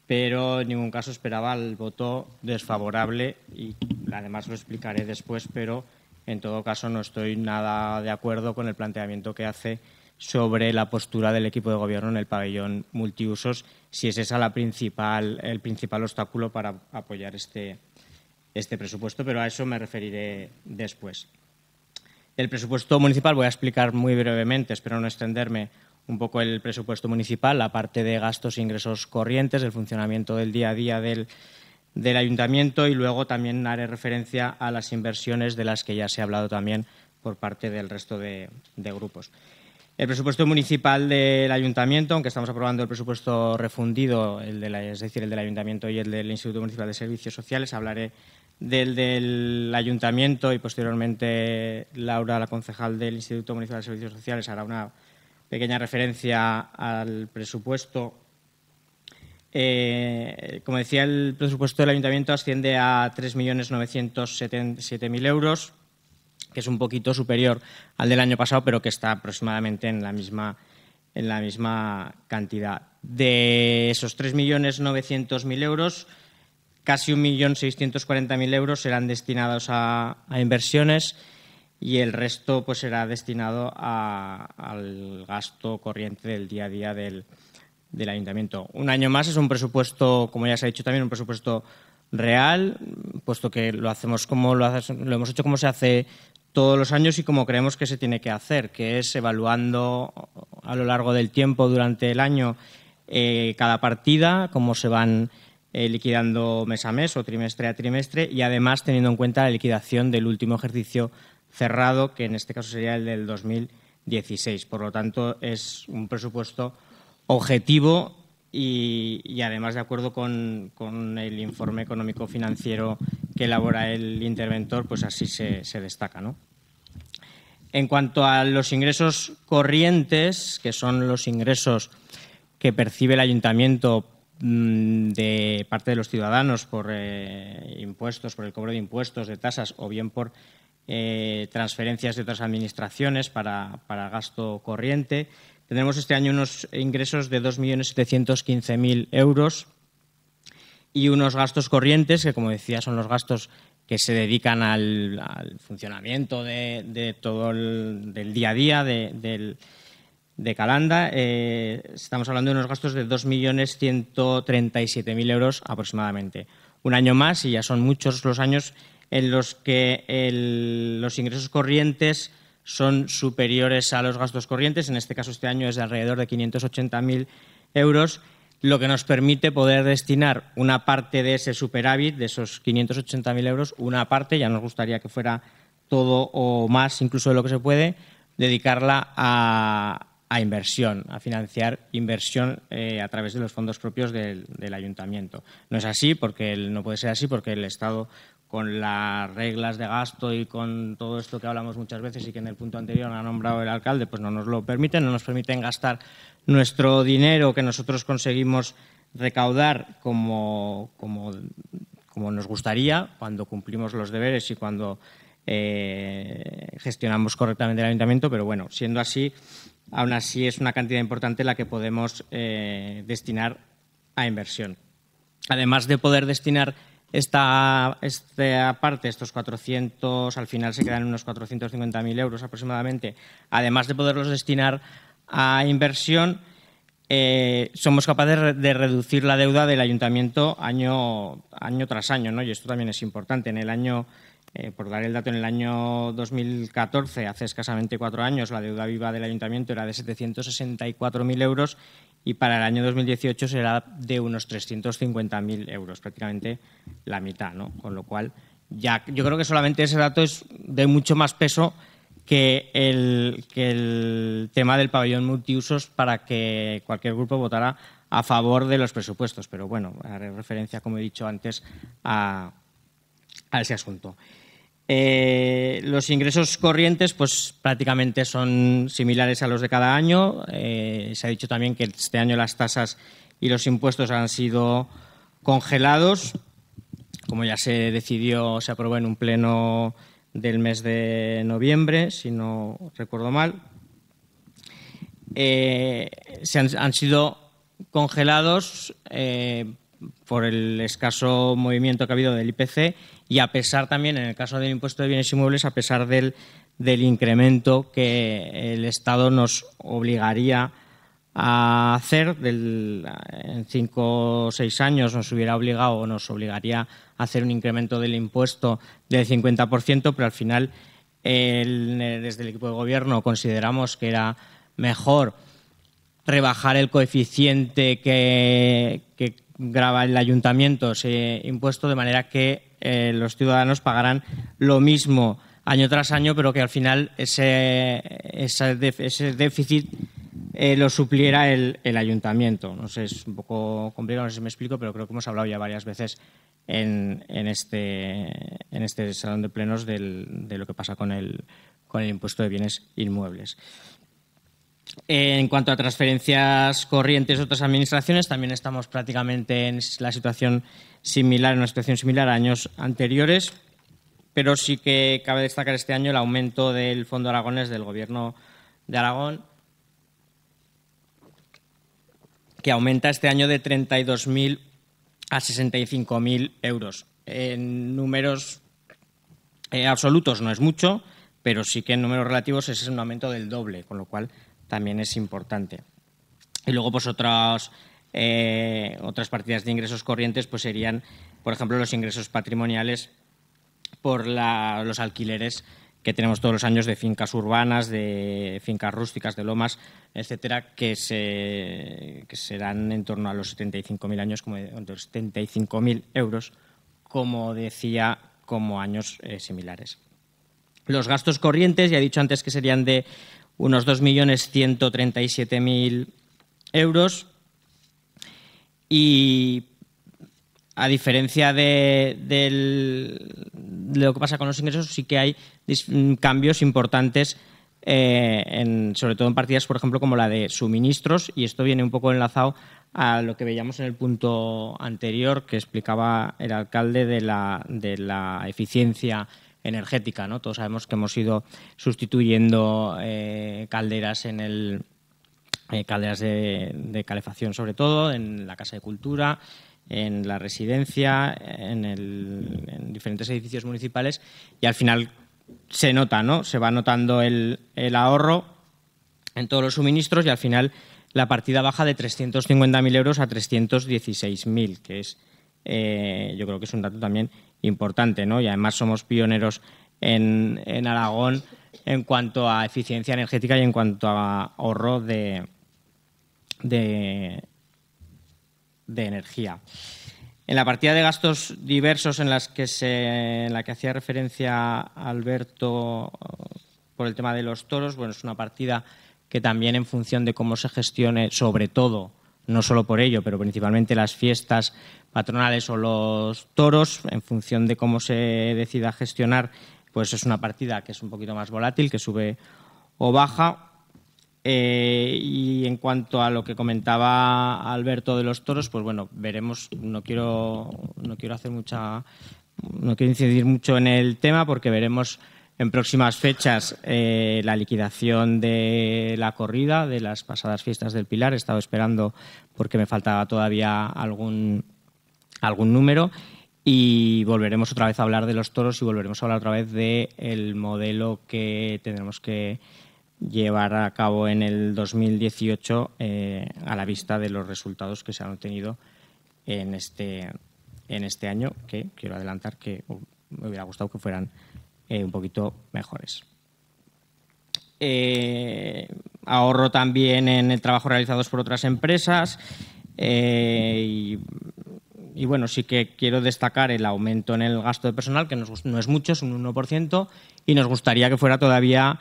pero en ningún caso esperaba el voto desfavorable y además lo explicaré después, pero en todo caso no estoy nada de acuerdo con el planteamiento que hace sobre la postura del equipo de gobierno en el pabellón multiusos, si es esa el principal obstáculo para apoyar este, este, presupuesto, pero a eso me referiré después. El presupuesto municipal, voy a explicar muy brevemente, espero no extenderme un poco el presupuesto municipal, la parte de gastos e ingresos corrientes, el funcionamiento del día a día del, ayuntamiento y luego también haré referencia a las inversiones de las que ya se ha hablado también por parte del resto de grupos. El presupuesto municipal del ayuntamiento, aunque estamos aprobando el presupuesto refundido, el es decir, el del ayuntamiento y el del Instituto Municipal de Servicios Sociales, hablaré del del ayuntamiento y posteriormente Laura, la concejal del Instituto Municipal de Servicios Sociales, hará una pequeña referencia al presupuesto. Eh, como decía, el presupuesto del ayuntamiento asciende a 3.907.000 euros que es un poquito superior al del año pasado, pero que está aproximadamente en la misma, en la misma cantidad. De esos 3.900.000 euros, casi 1.640.000 euros serán destinados a, inversiones y el resto pues será destinado al gasto corriente del día a día del, ayuntamiento. Un año más es un presupuesto, como ya se ha dicho también, un presupuesto real, puesto que lo hacemos como lo, lo, hemos hecho como se hace todos los años y como creemos que se tiene que hacer, que es evaluando a lo largo del tiempo durante el año eh, cada partida, cómo se van eh, liquidando mes a mes o trimestre a trimestre y además teniendo en cuenta la liquidación del último ejercicio cerrado, que en este caso sería el del 2016. Por lo tanto, es un presupuesto objetivo y, además de acuerdo con el informe económico financiero que elabora el interventor, pues así se, destaca. ¿no? En cuanto a los ingresos corrientes, que son los ingresos que percibe el ayuntamiento mm, de parte de los ciudadanos por eh, impuestos, por el cobro de impuestos, de tasas o bien por eh, transferencias de otras administraciones para, para, gasto corriente. ...tenemos este año unos ingresos de 2.715.000 euros y unos gastos corrientes, que como decía son los gastos que se dedican al, funcionamiento de, todo el del día a día de, Calanda. Eh, estamos hablando de unos gastos de 2.137.000 euros aproximadamente. Un año más, y ya son muchos los años en los que los ingresos corrientes son superiores a los gastos corrientes. En este caso, este año es de alrededor de 580.000 euros lo que nos permite poder destinar una parte de ese superávit, de esos 580.000 euros, una parte, ya nos gustaría que fuera todo o más incluso de lo que se puede, dedicarla a, inversión, a financiar inversión eh, a través de los fondos propios del, ayuntamiento. No es así porque no puede ser así porque el Estado con las reglas de gasto y con todo esto que hablamos muchas veces y que en el punto anterior ha nombrado el alcalde, pues no nos lo permiten, no nos permiten gastar nuestro dinero que nosotros conseguimos recaudar como, como, nos gustaría cuando cumplimos los deberes y cuando eh, gestionamos correctamente el ayuntamiento, pero bueno, siendo así, aún así es una cantidad importante la que podemos eh, destinar a inversión. Además de poder destinar esta, parte, estos 400, al final se quedan unos 450.000 euros aproximadamente, además de poderlos destinar a inversión, eh, somos capaces de reducir la deuda del ayuntamiento año, año tras año, ¿no? y esto también es importante. En el año eh, por dar el dato, en el año 2014, hace escasamente cuatro años, la deuda viva del ayuntamiento era de 764.000 euros y para el año 2018 será de unos 350.000 euros, prácticamente la mitad, ¿no? Con lo cual, ya, yo creo que solamente ese dato es de mucho más peso que el, que el tema del pabellón multiusos para que cualquier grupo votara a favor de los presupuestos. Pero bueno, haré referencia, como he dicho antes, a ese asunto. Eh, los ingresos corrientes pues prácticamente son similares a los de cada año. Eh, se ha dicho también que este año las tasas y los impuestos han sido congelados, como ya se decidió, se aprobó en un pleno del mes de noviembre, si no recuerdo mal. Eh, se han, han, sido congelados por el escaso movimiento que ha habido del IPC y a pesar también, en el caso del impuesto de bienes inmuebles, a pesar del, del incremento que el Estado nos obligaría a hacer en cinco o seis años nos hubiera obligado o nos obligaría a hacer un incremento del impuesto del 50%, pero al final desde el equipo de gobierno consideramos que era mejor rebajar el coeficiente que graba el ayuntamiento ese impuesto, de manera que eh, los ciudadanos pagarán lo mismo año tras año, pero que al final ese, ese, déficit eh, lo supliera el, ayuntamiento. No sé, es un poco complicado, no sé si me explico, pero creo que hemos hablado ya varias veces en, este, este, salón de plenos de lo que pasa con el, con el impuesto de bienes inmuebles. En cuanto a transferencias corrientes de otras administraciones, también estamos prácticamente en la situación similar, en una situación similar a años anteriores, pero sí que cabe destacar este año el aumento del Fondo Aragones del Gobierno de Aragón, que aumenta este año de 32.000 a 65.000 euros. En números eh, absolutos no es mucho, pero sí que en números relativos es un aumento del doble, con lo cual también es importante. Y luego, pues otras, eh, otras partidas de ingresos corrientes pues serían, por ejemplo, los ingresos patrimoniales por los alquileres que tenemos todos los años de fincas urbanas, de fincas rústicas, de lomas, etcétera, que se, que serán en torno a los 75.000 años, como 75.000 euros, como decía, como años eh, similares. Los gastos corrientes, ya he dicho antes que serían de unos 2.137.000 euros. Y a diferencia de, lo que pasa con los ingresos, sí que hay cambios importantes, eh, sobre todo en partidas, por ejemplo, como la de suministros, y esto viene un poco enlazado a lo que veíamos en el punto anterior que explicaba el alcalde de la, de la eficiencia energética. ¿no? Todos sabemos que hemos ido sustituyendo eh, calderas en el eh, calderas de, calefacción sobre todo, en la Casa de Cultura, en la residencia, en, diferentes edificios municipales y al final se nota, ¿no? Se va notando el, ahorro en todos los suministros y al final la partida baja de 350.000 euros a 316.000, que es, eh, yo creo que es un dato también importante, Y además somos pioneros en, Aragón en cuanto a eficiencia energética y en cuanto a ahorro de, de, energía. En la partida de gastos diversos en, las que se, la que hacía referencia Alberto eh, por el tema de los toros, bueno, es una partida que también en función de cómo se gestione, sobre todo, no solo por ello, pero principalmente las fiestas, patronales o los toros, en función de cómo se decida gestionar, pues es una partida que es un poquito más volátil, que sube o baja. Eh, y en cuanto a lo que comentaba Alberto de los toros, pues bueno, veremos. No quiero, no quiero hacer mucha, no quiero incidir mucho en el tema porque veremos en próximas fechas eh, la liquidación de la corrida de las pasadas fiestas del Pilar. He estado esperando porque me faltaba todavía algún algún número. Y volveremos otra vez a hablar de los toros y volveremos a hablar otra vez del modelo que tendremos que llevar a cabo en el 2018 eh, a la vista de los resultados que se han obtenido en este, en este año, que quiero adelantar que uh, me hubiera gustado que fueran eh, un poquito mejores. Eh, ahorro también en el trabajo realizado por otras empresas y bueno, sí que quiero destacar el aumento en el gasto de personal, que no es mucho, es un 1%, y nos gustaría que fuera todavía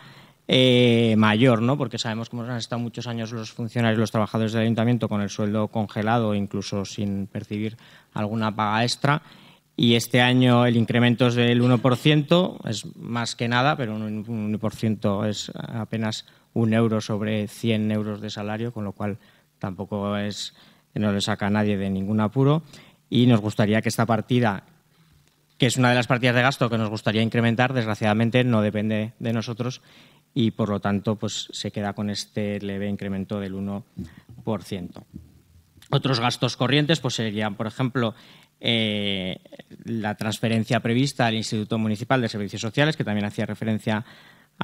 eh, mayor, ¿no? porque sabemos cómo han estado muchos años los funcionarios, los trabajadores del ayuntamiento con el sueldo congelado, incluso sin percibir alguna paga extra. Y este año el incremento es del 1%, es más que nada, pero un 1% es apenas un euro sobre 100 euros de salario, con lo cual tampoco es no le saca a nadie de ningún apuro y nos gustaría que esta partida, que es una de las partidas de gasto que nos gustaría incrementar, desgraciadamente no depende de nosotros y por lo tanto pues, se queda con este leve incremento del 1%. Otros gastos corrientes pues, serían, por ejemplo, eh, la transferencia prevista al Instituto Municipal de Servicios Sociales, que también hacía referencia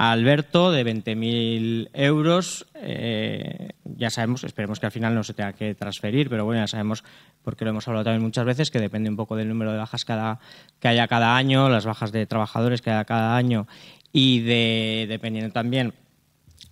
Alberto de 20.000 euros. Eh, ya sabemos, esperemos que al final no se tenga que transferir, pero bueno, ya sabemos, porque lo hemos hablado también muchas veces, que depende un poco del número de bajas que haya cada año, las bajas de trabajadores que haya cada año y de, dependiendo también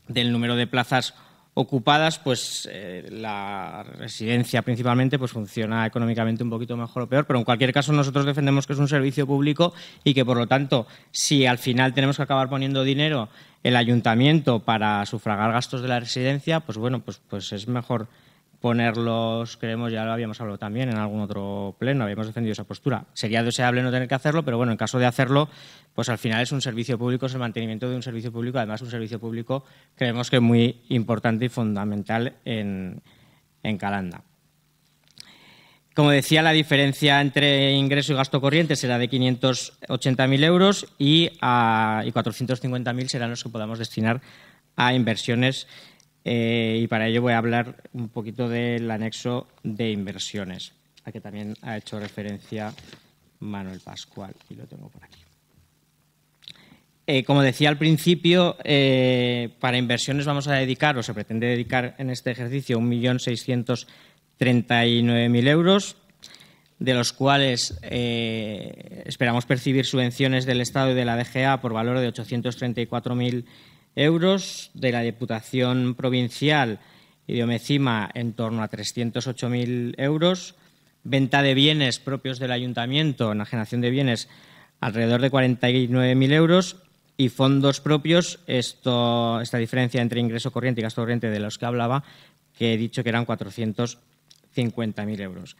del número de plazas ocupadas, pues eh, la residencia principalmente pues funciona económicamente un poquito mejor o peor, pero en cualquier caso nosotros defendemos que es un servicio público y que por lo tanto, si al final tenemos que acabar poniendo dinero el ayuntamiento para sufragar gastos de la residencia, pues bueno, pues, pues es mejor ponerlos, creemos, ya lo habíamos hablado también en algún otro pleno, habíamos defendido esa postura. Sería deseable no tener que hacerlo, pero bueno, en caso de hacerlo, pues al final es un servicio público, es el mantenimiento de un servicio público, además un servicio público creemos que es muy importante y fundamental en, Calanda. Como decía, la diferencia entre ingreso y gasto corriente será de 580.000 euros y, ah, y 450.000 serán los que podamos destinar a inversiones eh, y para ello voy a hablar un poquito del anexo de inversiones, a que también ha hecho referencia Manuel Pascual, y lo tengo por aquí. Eh, como decía al principio, eh, para inversiones vamos a dedicar, o se pretende dedicar en este ejercicio, 1.639.000 euros, de los cuales esperamos percibir subvenciones del Estado y de la DGA por valor de 834.000 euros euros, de la Diputación Provincial y de Omecima en torno a 308.000 euros, venta de bienes propios del Ayuntamiento, enajenación de bienes alrededor de 49.000 euros y fondos propios, esta diferencia entre ingreso corriente y gasto corriente de los que hablaba, que he dicho que eran 450.000 euros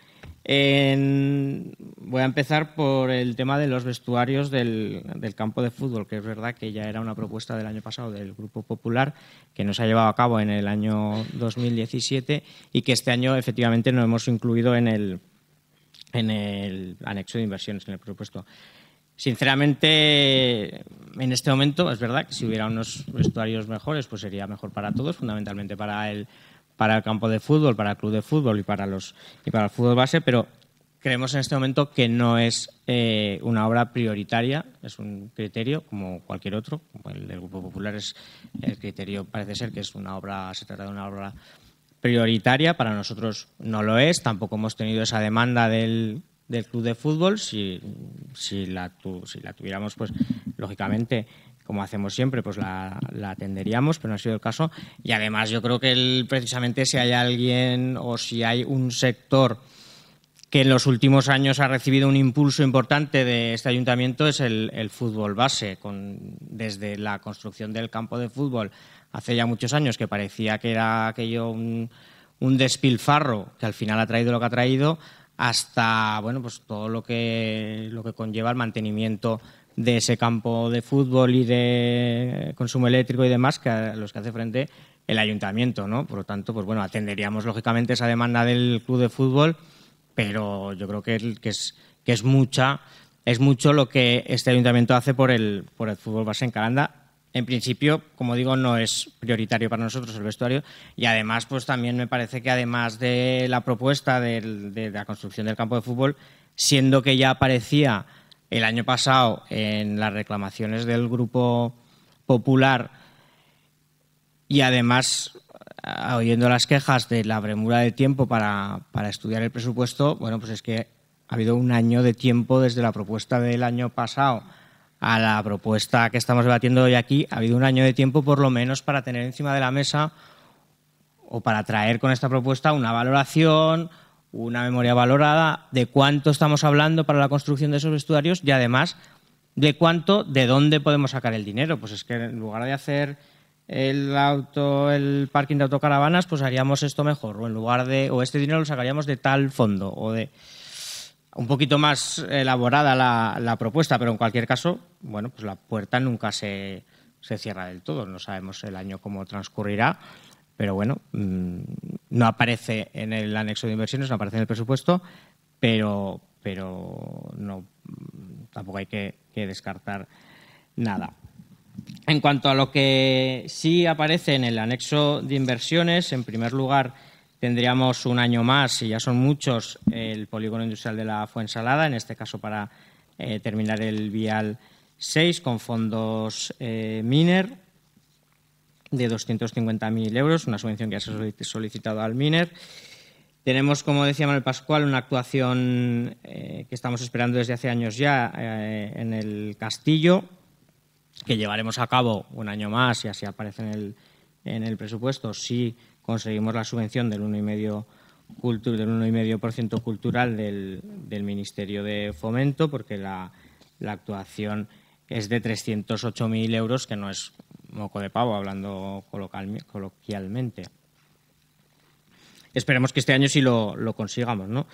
voy a empezar por el tema de los vestuarios del, campo de fútbol, que es verdad que ya era una propuesta del año pasado del Grupo Popular, que no se ha llevado a cabo en el año 2017 y que este año efectivamente no hemos incluido en el, en el anexo de inversiones, en el presupuesto. Sinceramente, en este momento es verdad que si hubiera unos vestuarios mejores, pues sería mejor para todos, fundamentalmente para el para el campo de fútbol, para el club de fútbol y para, los, y para el fútbol base, pero creemos en este momento que no es eh, una obra prioritaria, es un criterio como cualquier otro, como el del Grupo Popular es el criterio parece ser que es una obra, se trata de una obra prioritaria, para nosotros no lo es, tampoco hemos tenido esa demanda del, del club de fútbol, si, si, la, si la tuviéramos, pues lógicamente como hacemos siempre, pues la, atenderíamos, pero no ha sido el caso. Y además yo creo que precisamente si hay alguien o si hay un sector que en los últimos años ha recibido un impulso importante de este ayuntamiento es el, fútbol base, con, desde la construcción del campo de fútbol hace ya muchos años que parecía que era aquello un, un despilfarro que al final ha traído lo que ha traído hasta bueno pues todo lo que lo que conlleva el mantenimiento de ese campo de fútbol y de consumo eléctrico y demás que a los que hace frente el ayuntamiento, ¿no? Por lo tanto, pues bueno, atenderíamos lógicamente esa demanda del club de fútbol, pero yo creo que, es, que es mucha, es mucho lo que este ayuntamiento hace por el, por el fútbol base en Calanda. En principio, como digo, no es prioritario para nosotros el vestuario y además, pues también me parece que además de la propuesta de, de la construcción del campo de fútbol, siendo que ya aparecía el año pasado, en las reclamaciones del Grupo Popular y además eh, oyendo las quejas de la bremura de tiempo para, para estudiar el presupuesto, bueno, pues es que ha habido un año de tiempo desde la propuesta del año pasado a la propuesta que estamos debatiendo hoy aquí, ha habido un año de tiempo por lo menos para tener encima de la mesa o para traer con esta propuesta una valoración, una memoria valorada de cuánto estamos hablando para la construcción de esos vestuarios y además de cuánto, de dónde podemos sacar el dinero. Pues es que en lugar de hacer el auto, el parking de autocaravanas, pues haríamos esto mejor. O en lugar de, o este dinero lo sacaríamos de tal fondo o de un poquito más elaborada la, propuesta, pero en cualquier caso, bueno, pues la puerta nunca se, se cierra del todo. No sabemos el año cómo transcurrirá pero bueno, mm, no aparece en el anexo de inversiones, no aparece en el presupuesto, pero, mm, tampoco hay que, descartar nada. En cuanto a lo que sí aparece en el anexo de inversiones, en primer lugar tendríamos un año más, y ya son muchos, el polígono industrial de la Fuensalada, en este caso para eh, terminar el vial 6 con fondos eh, MINER de 250.000 euros, una subvención que se ha solicitado al MINER. Tenemos, como decía Manuel Pascual, una actuación eh, que estamos esperando desde hace años ya eh, en el Castillo, que llevaremos a cabo un año más y así aparece en el, en el presupuesto si conseguimos la subvención del 1,5% cultura, del ciento cultural del, del, Ministerio de Fomento, porque la, la actuación es de 308.000 euros, que no es moco de pavo, hablando coloquialmente. Esperemos que este año sí lo, consigamos,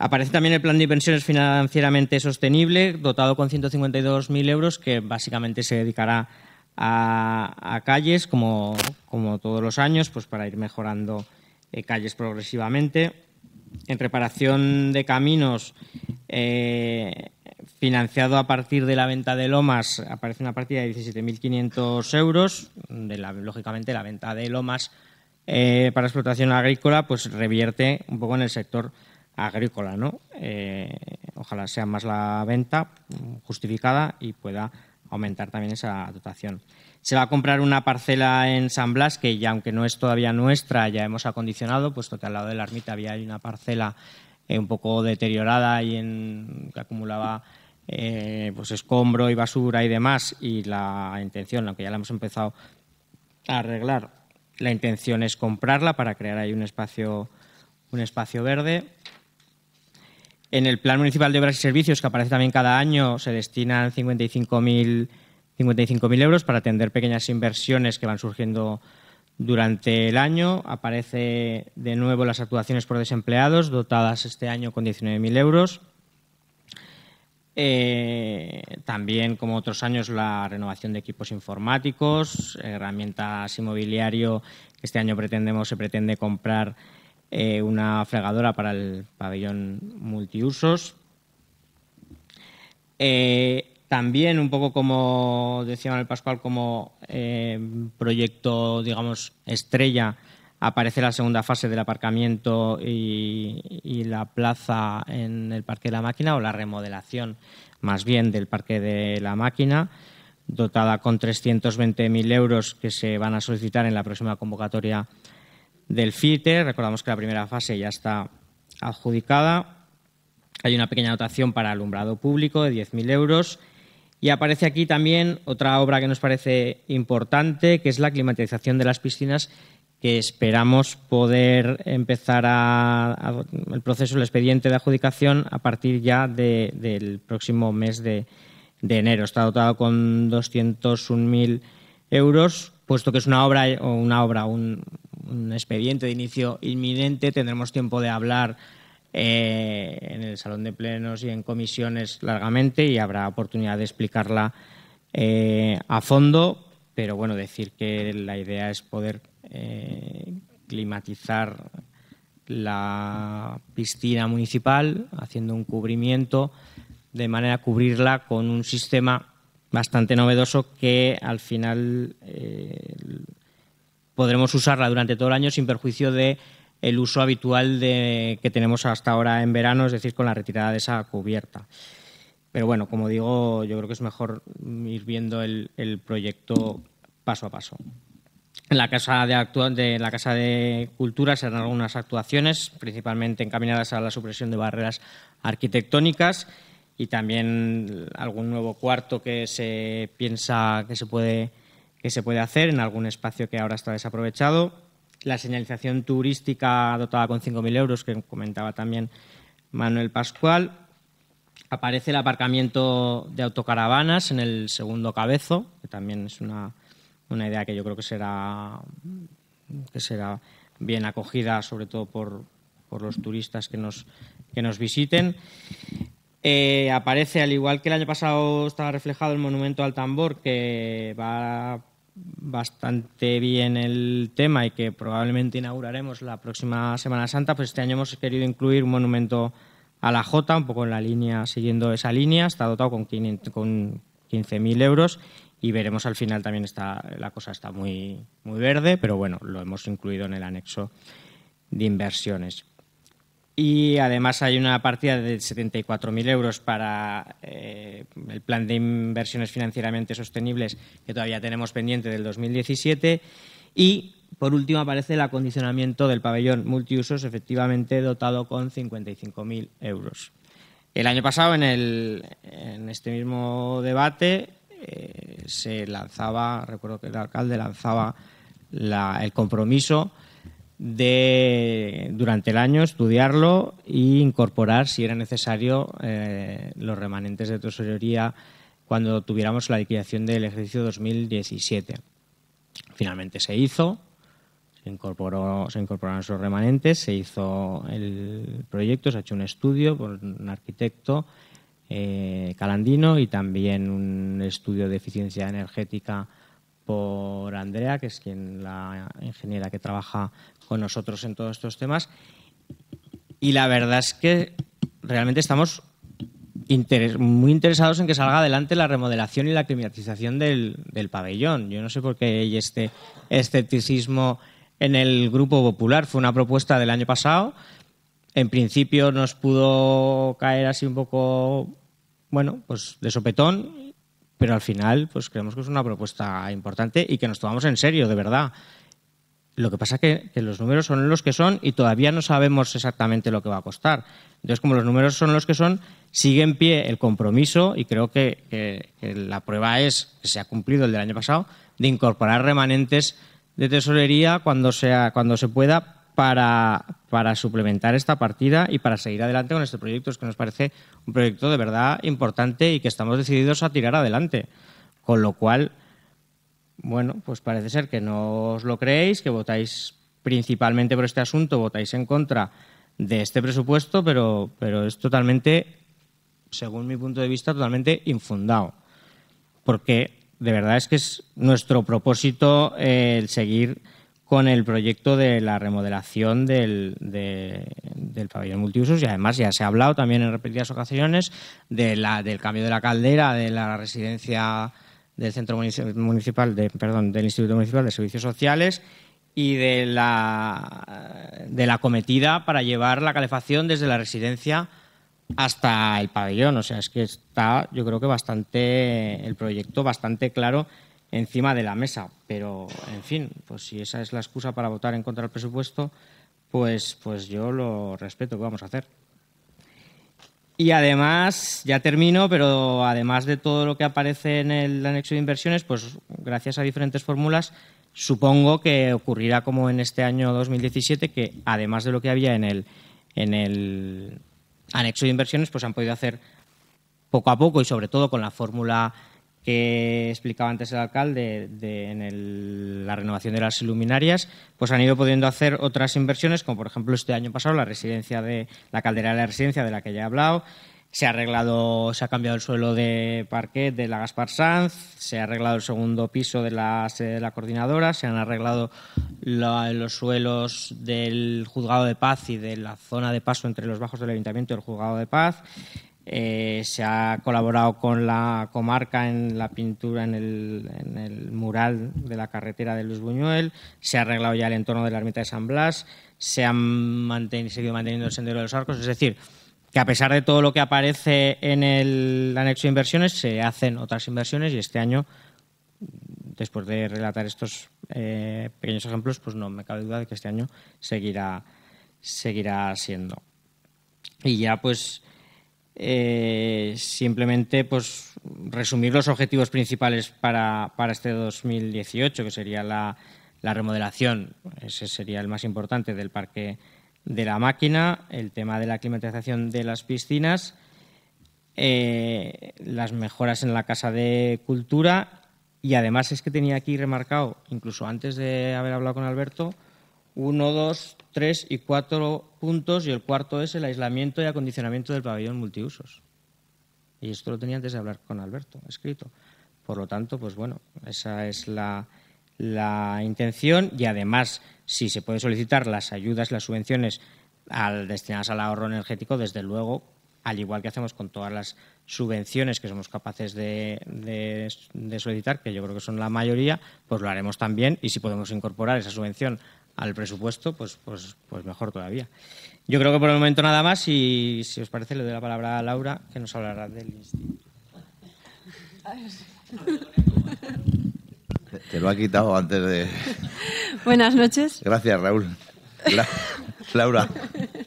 Aparece también el plan de inversiones financieramente sostenible, dotado con 152.000 euros, que básicamente se dedicará a, calles, como, como, todos los años, pues para ir mejorando eh, calles progresivamente. En reparación de caminos, eh, financiado a partir de la venta de Lomas, aparece una partida de 17.500 euros. De la, lógicamente, la venta de Lomas eh, para explotación agrícola pues revierte un poco en el sector agrícola. ¿no? Eh, ojalá sea más la venta justificada y pueda aumentar también esa dotación. Se va a comprar una parcela en San Blas que ya aunque no es todavía nuestra, ya hemos acondicionado, puesto que al lado de la ermita había una parcela eh, un poco deteriorada y en, que acumulaba eh, pues escombro y basura y demás. Y la intención, aunque ya la hemos empezado a arreglar, la intención es comprarla para crear ahí un espacio, un espacio verde. En el Plan Municipal de Obras y Servicios, que aparece también cada año, se destinan 55.000 55 euros para atender pequeñas inversiones que van surgiendo durante el año aparece de nuevo las actuaciones por desempleados, dotadas este año con 19.000 euros. Eh, también, como otros años, la renovación de equipos informáticos, herramientas inmobiliario. Este año pretendemos, se pretende comprar eh, una fregadora para el pabellón multiusos. Eh, también un poco como decía Manuel Pascual, como eh, proyecto, digamos, estrella, aparece la segunda fase del aparcamiento y, la plaza en el Parque de la Máquina, o la remodelación más bien del Parque de la Máquina, dotada con 320.000 euros que se van a solicitar en la próxima convocatoria del FITER. Recordamos que la primera fase ya está adjudicada. Hay una pequeña dotación para alumbrado público de 10.000 euros y aparece aquí también otra obra que nos parece importante, que es la climatización de las piscinas, que esperamos poder empezar el proceso, el expediente de adjudicación a partir ya del próximo mes de, enero. Está dotado con 201.000 euros, puesto que es una obra o una obra, un expediente de inicio inminente, tendremos tiempo de hablar eh, en el salón de plenos y en comisiones largamente y habrá oportunidad de explicarla eh, a fondo, pero bueno, decir que la idea es poder eh, climatizar la piscina municipal haciendo un cubrimiento de manera a cubrirla con un sistema bastante novedoso que al final podremos usarla durante todo el año sin perjuicio de el uso habitual de, que tenemos hasta ahora en verano, es decir, con la retirada de esa cubierta. Pero bueno, como digo, yo creo que es mejor ir viendo el, proyecto paso a paso. En la Casa de, de la Casa de Cultura se harán algunas actuaciones, principalmente encaminadas a la supresión de barreras arquitectónicas y también algún nuevo cuarto que se piensa que se puede, que se puede hacer en algún espacio que ahora está desaprovechado la señalización turística dotada con 5.000 euros, que comentaba también Manuel Pascual. Aparece el aparcamiento de autocaravanas en el segundo cabezo, que también es una, idea que yo creo que será, que será bien acogida, sobre todo por, por los turistas que nos, nos visiten. Eh, aparece, al igual que el año pasado estaba reflejado el monumento al tambor, que va bastante bien el tema y que probablemente inauguraremos la próxima Semana Santa, pues este año hemos querido incluir un monumento a la J, un poco en la línea, siguiendo esa línea, está dotado con, 15.000 euros y veremos al final también está, la cosa está muy, muy verde, pero bueno, lo hemos incluido en el anexo de inversiones. Y además hay una partida de 74.000 euros para eh, el plan de inversiones financieramente sostenibles que todavía tenemos pendiente del 2017. Y por último aparece el acondicionamiento del pabellón multiusos, efectivamente dotado con 55.000 euros. El año pasado, en, el, en este mismo debate, eh, se lanzaba, recuerdo que el alcalde lanzaba el compromiso de durante el año estudiarlo e incorporar, si era necesario, eh, los remanentes de tesorería cuando tuviéramos la liquidación del ejercicio 2017. Finalmente se hizo, se, incorporó, se incorporaron esos remanentes, se hizo el proyecto, se ha hecho un estudio por un arquitecto eh, calandino y también un estudio de eficiencia energética por Andrea, que es quien la ingeniera que trabaja con nosotros en todos estos temas. Y la verdad es que realmente estamos muy interesados en que salga adelante la remodelación y la climatización del, del, pabellón. Yo no sé por qué hay este escepticismo en el Grupo Popular. Fue una propuesta del año pasado. En principio nos pudo caer así un poco, bueno, pues de sopetón, pero al final pues creemos que es una propuesta importante y que nos tomamos en serio, de verdad. Lo que pasa es que, los números son los que son y todavía no sabemos exactamente lo que va a costar. Entonces, como los números son los que son, sigue en pie el compromiso y creo que, la prueba es que se ha cumplido el del año pasado de incorporar remanentes de tesorería cuando, sea, cuando se pueda para, para suplementar esta partida y para seguir adelante con este proyecto. Es que nos parece un proyecto de verdad importante y que estamos decididos a tirar adelante. Con lo cual, bueno, pues parece ser que no os lo creéis, que votáis principalmente por este asunto, votáis en contra de este presupuesto, pero, pero es totalmente, según mi punto de vista, totalmente infundado. Porque de verdad es que es nuestro propósito eh, el seguir con el proyecto de la remodelación del, de, del, pabellón multiusos y además ya se ha hablado también en repetidas ocasiones de la, del cambio de la caldera de la residencia del Centro Municipal, de, perdón, del Instituto Municipal de Servicios Sociales y de la, de la cometida para llevar la calefacción desde la residencia hasta el pabellón. O sea, es que está, yo creo que bastante, el proyecto bastante claro encima de la mesa. Pero, en fin, pues si esa es la excusa para votar en contra del presupuesto, pues, pues yo lo respeto. ¿Qué vamos a hacer? Y además, ya termino, pero además de todo lo que aparece en el anexo de inversiones, pues gracias a diferentes fórmulas, supongo que ocurrirá como en este año 2017, que además de lo que había en el, en el anexo de inversiones, pues han podido hacer poco a poco y sobre todo con la fórmula que explicaba antes el alcalde de, en la renovación de las luminarias, pues han ido pudiendo hacer otras inversiones, como por ejemplo este año pasado la residencia de la caldera de la residencia de la que ya he hablado. Se ha arreglado, se ha cambiado el suelo de parquet de la Gaspar Sanz, se ha arreglado el segundo piso de la sede de la coordinadora, se han arreglado los suelos del juzgado de paz y de la zona de paso entre los bajos del ayuntamiento y el juzgado de paz. Eh, se ha colaborado con la comarca en la pintura en el, mural de la carretera de Luis Buñuel, se ha arreglado ya el entorno de la ermita de San Blas, se han mantenido, seguido manteniendo el sendero de los arcos, es decir, que a pesar de todo lo que aparece en el anexo de inversiones, se hacen otras inversiones y este año, después de relatar estos eh, pequeños ejemplos, pues no me cabe duda de que este año seguirá, seguirá siendo. Y ya pues eh, simplemente pues, resumir los objetivos principales para, para este 2018, que sería la, remodelación, ese sería el más importante, del parque de la máquina, el tema de la climatización de las piscinas, eh, las mejoras en la casa de cultura y además es que tenía aquí remarcado, incluso antes de haber hablado con Alberto, uno, dos, tres y cuatro puntos y el cuarto es el aislamiento y acondicionamiento del pabellón multiusos. Y esto lo tenía antes de hablar con Alberto, escrito. Por lo tanto, pues bueno, esa es la, intención y además si se puede solicitar las ayudas, las subvenciones destinadas al ahorro energético, desde luego, al igual que hacemos con todas las subvenciones que somos capaces de, solicitar, que yo creo que son la mayoría, pues lo haremos también y si podemos incorporar esa subvención al presupuesto, pues, pues, pues mejor todavía. Yo creo que por el momento nada más y si os parece le doy la palabra a Laura que nos hablará del instituto. Te, lo ha quitado antes de... Buenas noches. Gracias, Raúl. Laura,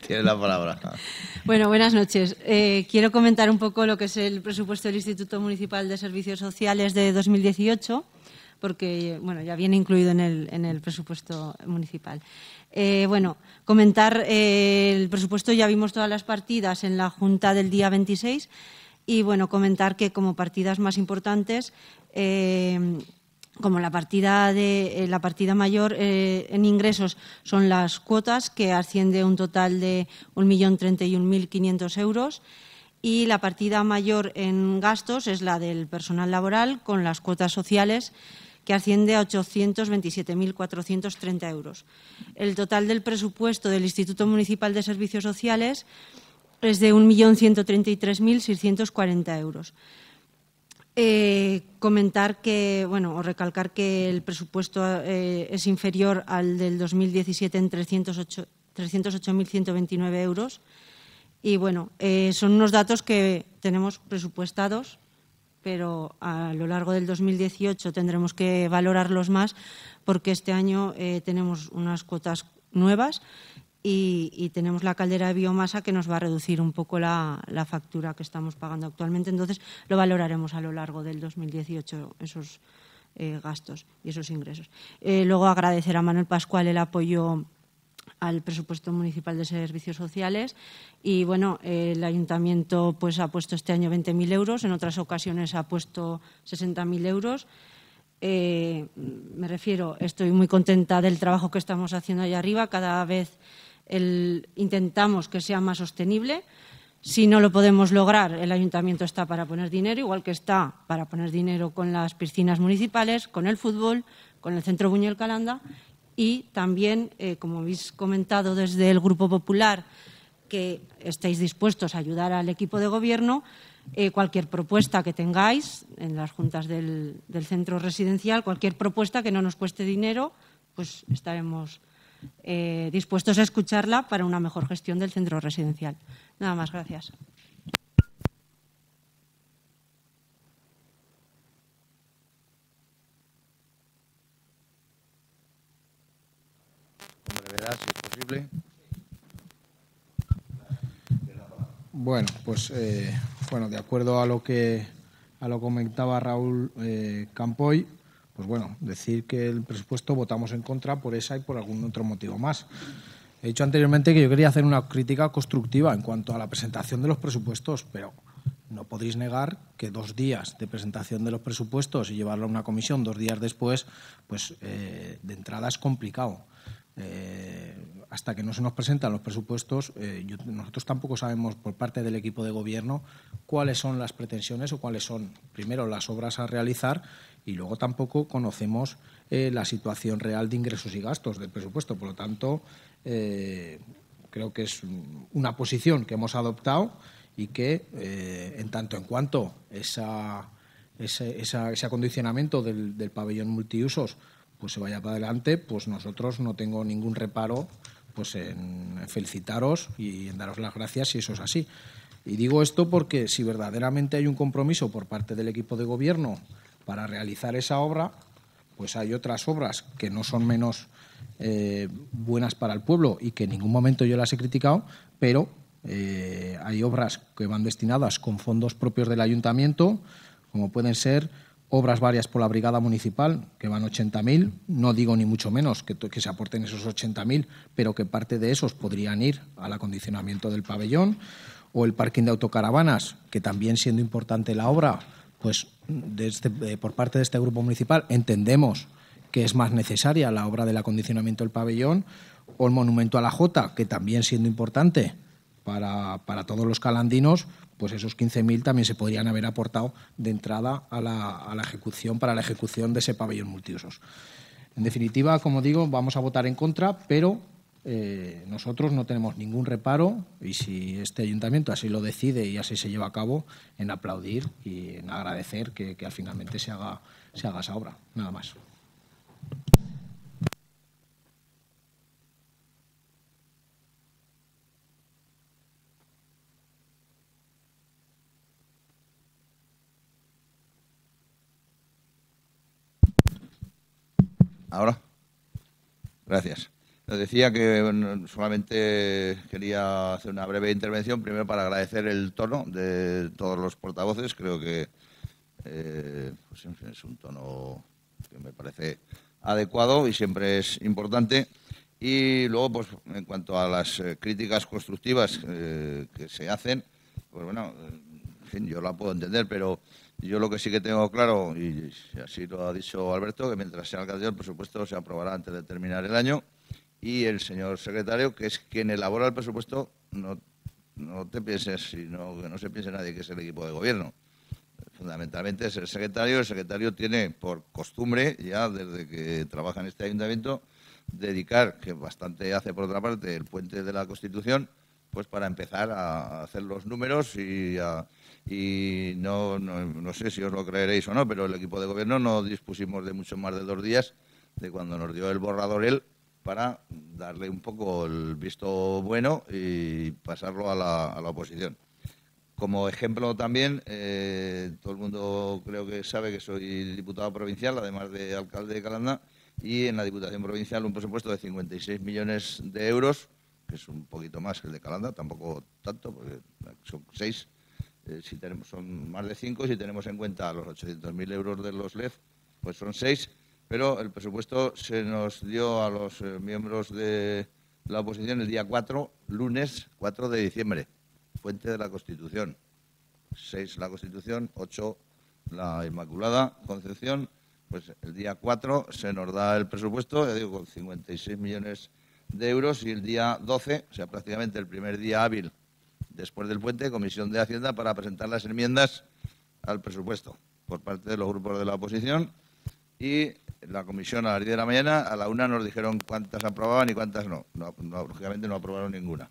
tienes la palabra. Bueno, buenas noches. Eh, quiero comentar un poco lo que es el presupuesto del Instituto Municipal de Servicios Sociales de 2018 porque bueno, ya viene incluido en el, presupuesto municipal. Eh, bueno, comentar eh, el presupuesto, ya vimos todas las partidas en la Junta del día 26 y bueno, comentar que como partidas más importantes, eh, como la partida, de, la partida mayor en ingresos son las cuotas, que asciende un total de 1.031.500 euros y la partida mayor en gastos es la del personal laboral con las cuotas sociales que asciende a 827.430 euros. El total del presupuesto del Instituto Municipal de Servicios Sociales es de 1.133.640 euros. Eh, comentar que, bueno, o recalcar que el presupuesto eh, es inferior al del 2017 en 308.129 euros. Y bueno, eh, son unos datos que tenemos presupuestados pero a lo largo del 2018 tendremos que valorarlos más porque este año eh, tenemos unas cuotas nuevas y, tenemos la caldera de biomasa que nos va a reducir un poco la, factura que estamos pagando actualmente. Entonces, lo valoraremos a lo largo del 2018 esos eh, gastos y esos ingresos. Eh, luego, agradecer a Manuel Pascual el apoyo al presupuesto municipal de servicios sociales y bueno el ayuntamiento pues ha puesto este año 20.000 euros en otras ocasiones ha puesto 60.000 euros eh, me refiero estoy muy contenta del trabajo que estamos haciendo allá arriba cada vez intentamos que sea más sostenible si no lo podemos lograr, el ayuntamiento está para poner dinero, igual que está para poner dinero con las piscinas municipales, con el fútbol, con el centro Buñuel Calanda y también, eh, como habéis comentado desde el Grupo Popular, que estáis dispuestos a ayudar al equipo de gobierno. Eh, cualquier propuesta que tengáis en las juntas del, centro residencial, cualquier propuesta que no nos cueste dinero, pues estaremos eh, dispuestos a escucharla para una mejor gestión del centro residencial. Nada más, gracias. posible. Bueno, pues eh, bueno, de acuerdo a lo que a lo comentaba Raúl eh, Campoy, pues bueno, decir que el presupuesto votamos en contra por esa y por algún otro motivo más. He dicho anteriormente que yo quería hacer una crítica constructiva en cuanto a la presentación de los presupuestos, pero no podéis negar que dos días de presentación de los presupuestos y llevarlo a una comisión dos días después, pues eh, de entrada es complicado. Eh, hasta que no se nos presentan los presupuestos, eh, nosotros tampoco sabemos por parte del equipo de gobierno cuáles son las pretensiones o cuáles son, primero, las obras a realizar y luego tampoco conocemos eh, la situación real de ingresos y gastos del presupuesto. Por lo tanto, creo que es una posición que hemos adoptado y que, en tanto en cuanto ese, acondicionamiento del pabellón multiusos pues se vaya para adelante, pues nosotros no tengo ningún reparo pues en felicitaros y en daros las gracias si eso es así. Y digo esto porque si verdaderamente hay un compromiso por parte del equipo de gobierno para realizar esa obra, pues hay otras obras que no son menos eh, buenas para el pueblo y que en ningún momento yo las he criticado, pero eh, hay obras que van destinadas con fondos propios del ayuntamiento, como pueden ser obras varias por la Brigada Municipal, que van 80.000. No digo ni mucho menos que, se aporten esos 80.000, pero que parte de esos podrían ir al acondicionamiento del pabellón o el parking de autocaravanas, que también siendo importante la obra, pues este, eh, por parte de este grupo municipal entendemos que es más necesaria la obra del acondicionamiento del pabellón o el monumento a la Jota, que también siendo importante, para, todos los calandinos, pues esos 15.000 también se podrían haber aportado de entrada a la, ejecución para la ejecución de ese pabellón multiusos. En definitiva, como digo, vamos a votar en contra, pero eh, nosotros no tenemos ningún reparo y si este ayuntamiento así lo decide y así se lleva a cabo, en aplaudir y en agradecer que, finalmente se haga esa obra. Nada más. Ahora. Gracias. decía que solamente quería hacer una breve intervención, primero para agradecer el tono de todos los portavoces. Creo que eh, pues, es un tono que me parece adecuado y siempre es importante. Y luego, pues en cuanto a las eh, críticas constructivas eh, que se hacen, pues bueno, yo la puedo entender, pero yo lo que sí que tengo claro, y así lo ha dicho Alberto, que mientras sea alcalde el presupuesto se aprobará antes de terminar el año y el señor secretario, que es quien elabora el presupuesto, no, no te pienses, sino que no se piense nadie que es el equipo de gobierno. Fundamentalmente es el secretario. El secretario tiene por costumbre, ya desde que trabaja en este ayuntamiento, dedicar, que bastante hace por otra parte, el puente de la Constitución, pues para empezar a hacer los números y a y no, no, no, sé si os lo creeréis o no, pero el equipo de gobierno no dispusimos de mucho más de dos días de cuando nos dio el borrador él para darle un poco el visto bueno y pasarlo a la, a la oposición. Como ejemplo también, eh, todo el mundo creo que sabe que soy diputado provincial, además de alcalde de Calanda, y en la Diputación Provincial un presupuesto de 56 millones de euros, que es un poquito más el de Calanda, tampoco tanto, porque son seis eh, si tenemos, son más de cinco, si tenemos en cuenta los 800.000 euros de los LEF, pues son seis, pero el presupuesto se nos dio a los eh, miembros de la oposición el día 4, lunes 4 de diciembre, fuente de la Constitución. Seis la Constitución, ocho la Inmaculada Concepción, pues el día 4 se nos da el presupuesto, ya digo, con 56 millones de euros y el día 12, o sea, prácticamente el primer día hábil después del puente, Comisión de Hacienda para presentar las enmiendas al presupuesto por parte de los grupos de la oposición y la comisión a las 10 de la mañana, a la una nos dijeron cuántas aprobaban y cuántas no. no lógicamente no aprobaron ninguna.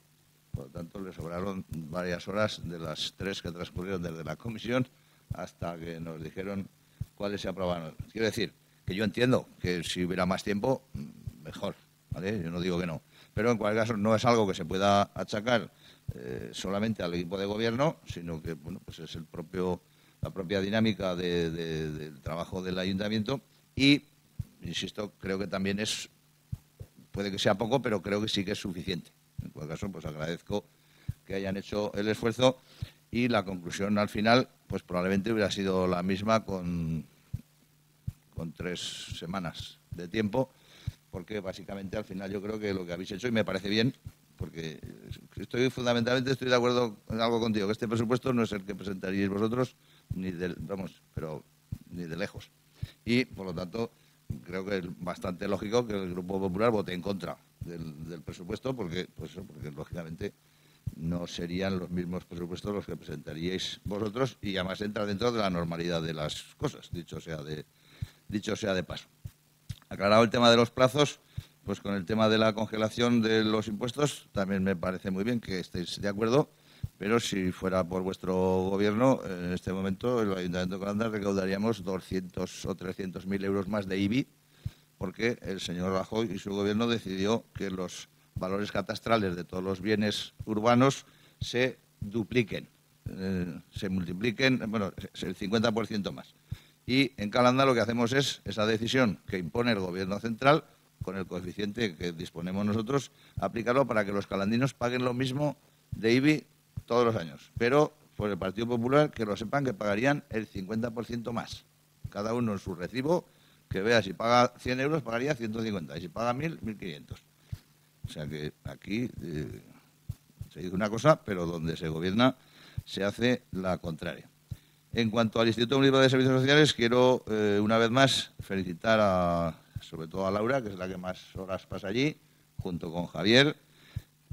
Por lo tanto, le sobraron varias horas de las tres que transcurrieron desde la comisión hasta que nos dijeron cuáles se aprobaron. Quiero decir que yo entiendo que si hubiera más tiempo, mm, mejor. ¿vale? Yo no digo que no. Pero en cualquier caso, no es algo que se pueda achacar eh, solamente al equipo de gobierno, sino que bueno, pues es el propio, la propia dinámica del trabajo del ayuntamiento y, insisto, creo que también es, puede que sea poco, pero creo que sí que es suficiente. En cualquier caso, pues agradezco que hayan hecho el esfuerzo y la conclusión al final, pues probablemente hubiera sido la misma con, con tres semanas de tiempo, porque básicamente al final yo creo que lo que habéis hecho, y me parece bien, porque eh, estoy fundamentalmente estoy de acuerdo en algo contigo, que este presupuesto no es el que presentaríais vosotros, ni de, vamos, pero ni de lejos. Y, por lo tanto, creo que es bastante lógico que el Grupo Popular vote en contra del, presupuesto, porque, pues porque lógicamente no serían los mismos presupuestos los que presentaríais vosotros y además entra dentro de la normalidad de las cosas, dicho sea de, dicho sea de paso. Aclarado el tema de los plazos, pues con el tema de la congelación de los impuestos también me parece muy bien que estéis de acuerdo, pero si fuera por vuestro gobierno, en este momento el Ayuntamiento de Calanda, recaudaríamos 200 o 300 mil euros más de IBI, porque el señor Rajoy y su gobierno decidió que los valores catastrales de todos los bienes urbanos se dupliquen, eh, se multipliquen, bueno, el 50% más. Y en Calanda lo que hacemos es esa decisión que impone el gobierno central con el coeficiente que disponemos nosotros, aplicarlo para que los calandinos paguen lo mismo de IBI todos los años. Pero, por pues, el Partido Popular, que lo sepan que pagarían el 50% más. Cada uno en su recibo, que vea, si paga 100 euros, pagaría 150. Y si paga 1.000, 1.500. O sea que aquí eh, se dice una cosa, pero donde se gobierna se hace la contraria. En cuanto al Instituto Municipal de Servicios Sociales, quiero eh, una vez más felicitar a sobre todo a Laura, que es la que más horas pasa allí, junto con Javier,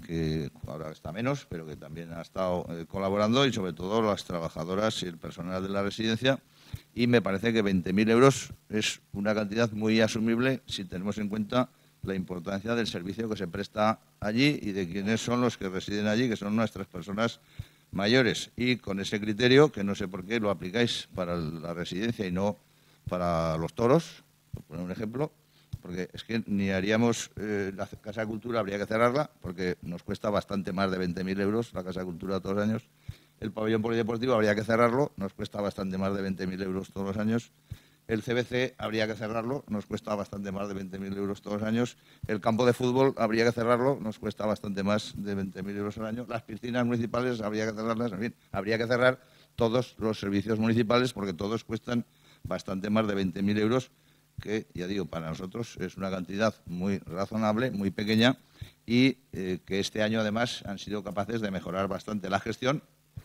que ahora está menos, pero que también ha estado eh, colaborando, y sobre todo las trabajadoras y el personal de la residencia. Y me parece que 20.000 euros es una cantidad muy asumible si tenemos en cuenta la importancia del servicio que se presta allí y de quienes son los que residen allí, que son nuestras personas mayores. Y con ese criterio, que no sé por qué lo aplicáis para la residencia y no para los toros, por poner un ejemplo, porque es que ni haríamos eh, la Casa de Cultura, habría que cerrarla, porque nos cuesta bastante más de 20.000 euros la Casa de Cultura todos los años. El pabellón polideportivo habría que cerrarlo, nos cuesta bastante más de 20.000 euros todos los años. El CBC habría que cerrarlo, nos cuesta bastante más de 20.000 euros todos los años. El campo de fútbol habría que cerrarlo, nos cuesta bastante más de 20.000 euros al año. Las piscinas municipales habría que cerrarlas, en fin, habría que cerrar todos los servicios municipales porque todos cuestan bastante más de 20.000 euros que ya digo, para nosotros es una cantidad muy razonable, muy pequeña y eh, que este año además han sido capaces de mejorar bastante la gestión.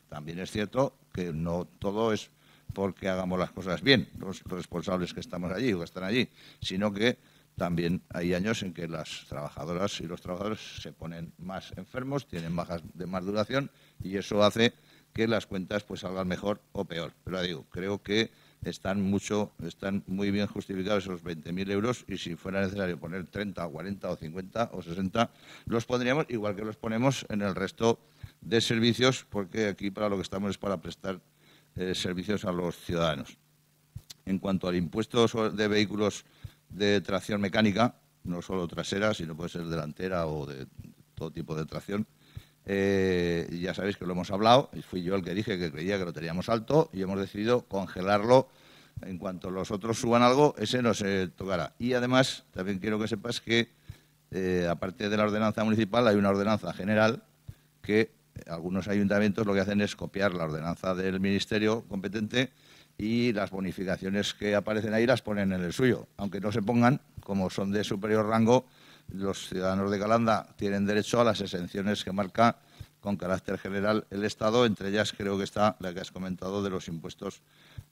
También es cierto que no todo es porque hagamos las cosas bien, los responsables que estamos allí o que están allí, sino que también hay años en que las trabajadoras y los trabajadores se ponen más enfermos, tienen bajas de más duración y eso hace que las cuentas pues salgan mejor o peor. Pero digo, creo que están mucho, están muy bien justificados esos 20.000 euros y si fuera necesario poner 30 o 40 o 50 o 60, los pondríamos igual que los ponemos en el resto de servicios, porque aquí para lo que estamos es para prestar eh, servicios a los ciudadanos. En cuanto al impuesto de vehículos de tracción mecánica, no solo trasera, sino puede ser delantera o de todo tipo de tracción, eh, ya sabéis que lo hemos hablado, y fui yo el que dije que creía que lo teníamos alto y hemos decidido congelarlo. En cuanto los otros suban algo, ese no se tocará. Y además, también quiero que sepas que, eh, aparte de la ordenanza municipal, hay una ordenanza general que algunos ayuntamientos lo que hacen es copiar la ordenanza del ministerio competente y las bonificaciones que aparecen ahí las ponen en el suyo, aunque no se pongan, como son de superior rango, los ciudadanos de Galanda tienen derecho a las exenciones que marca con carácter general el Estado, entre ellas creo que está la que has comentado de los impuestos,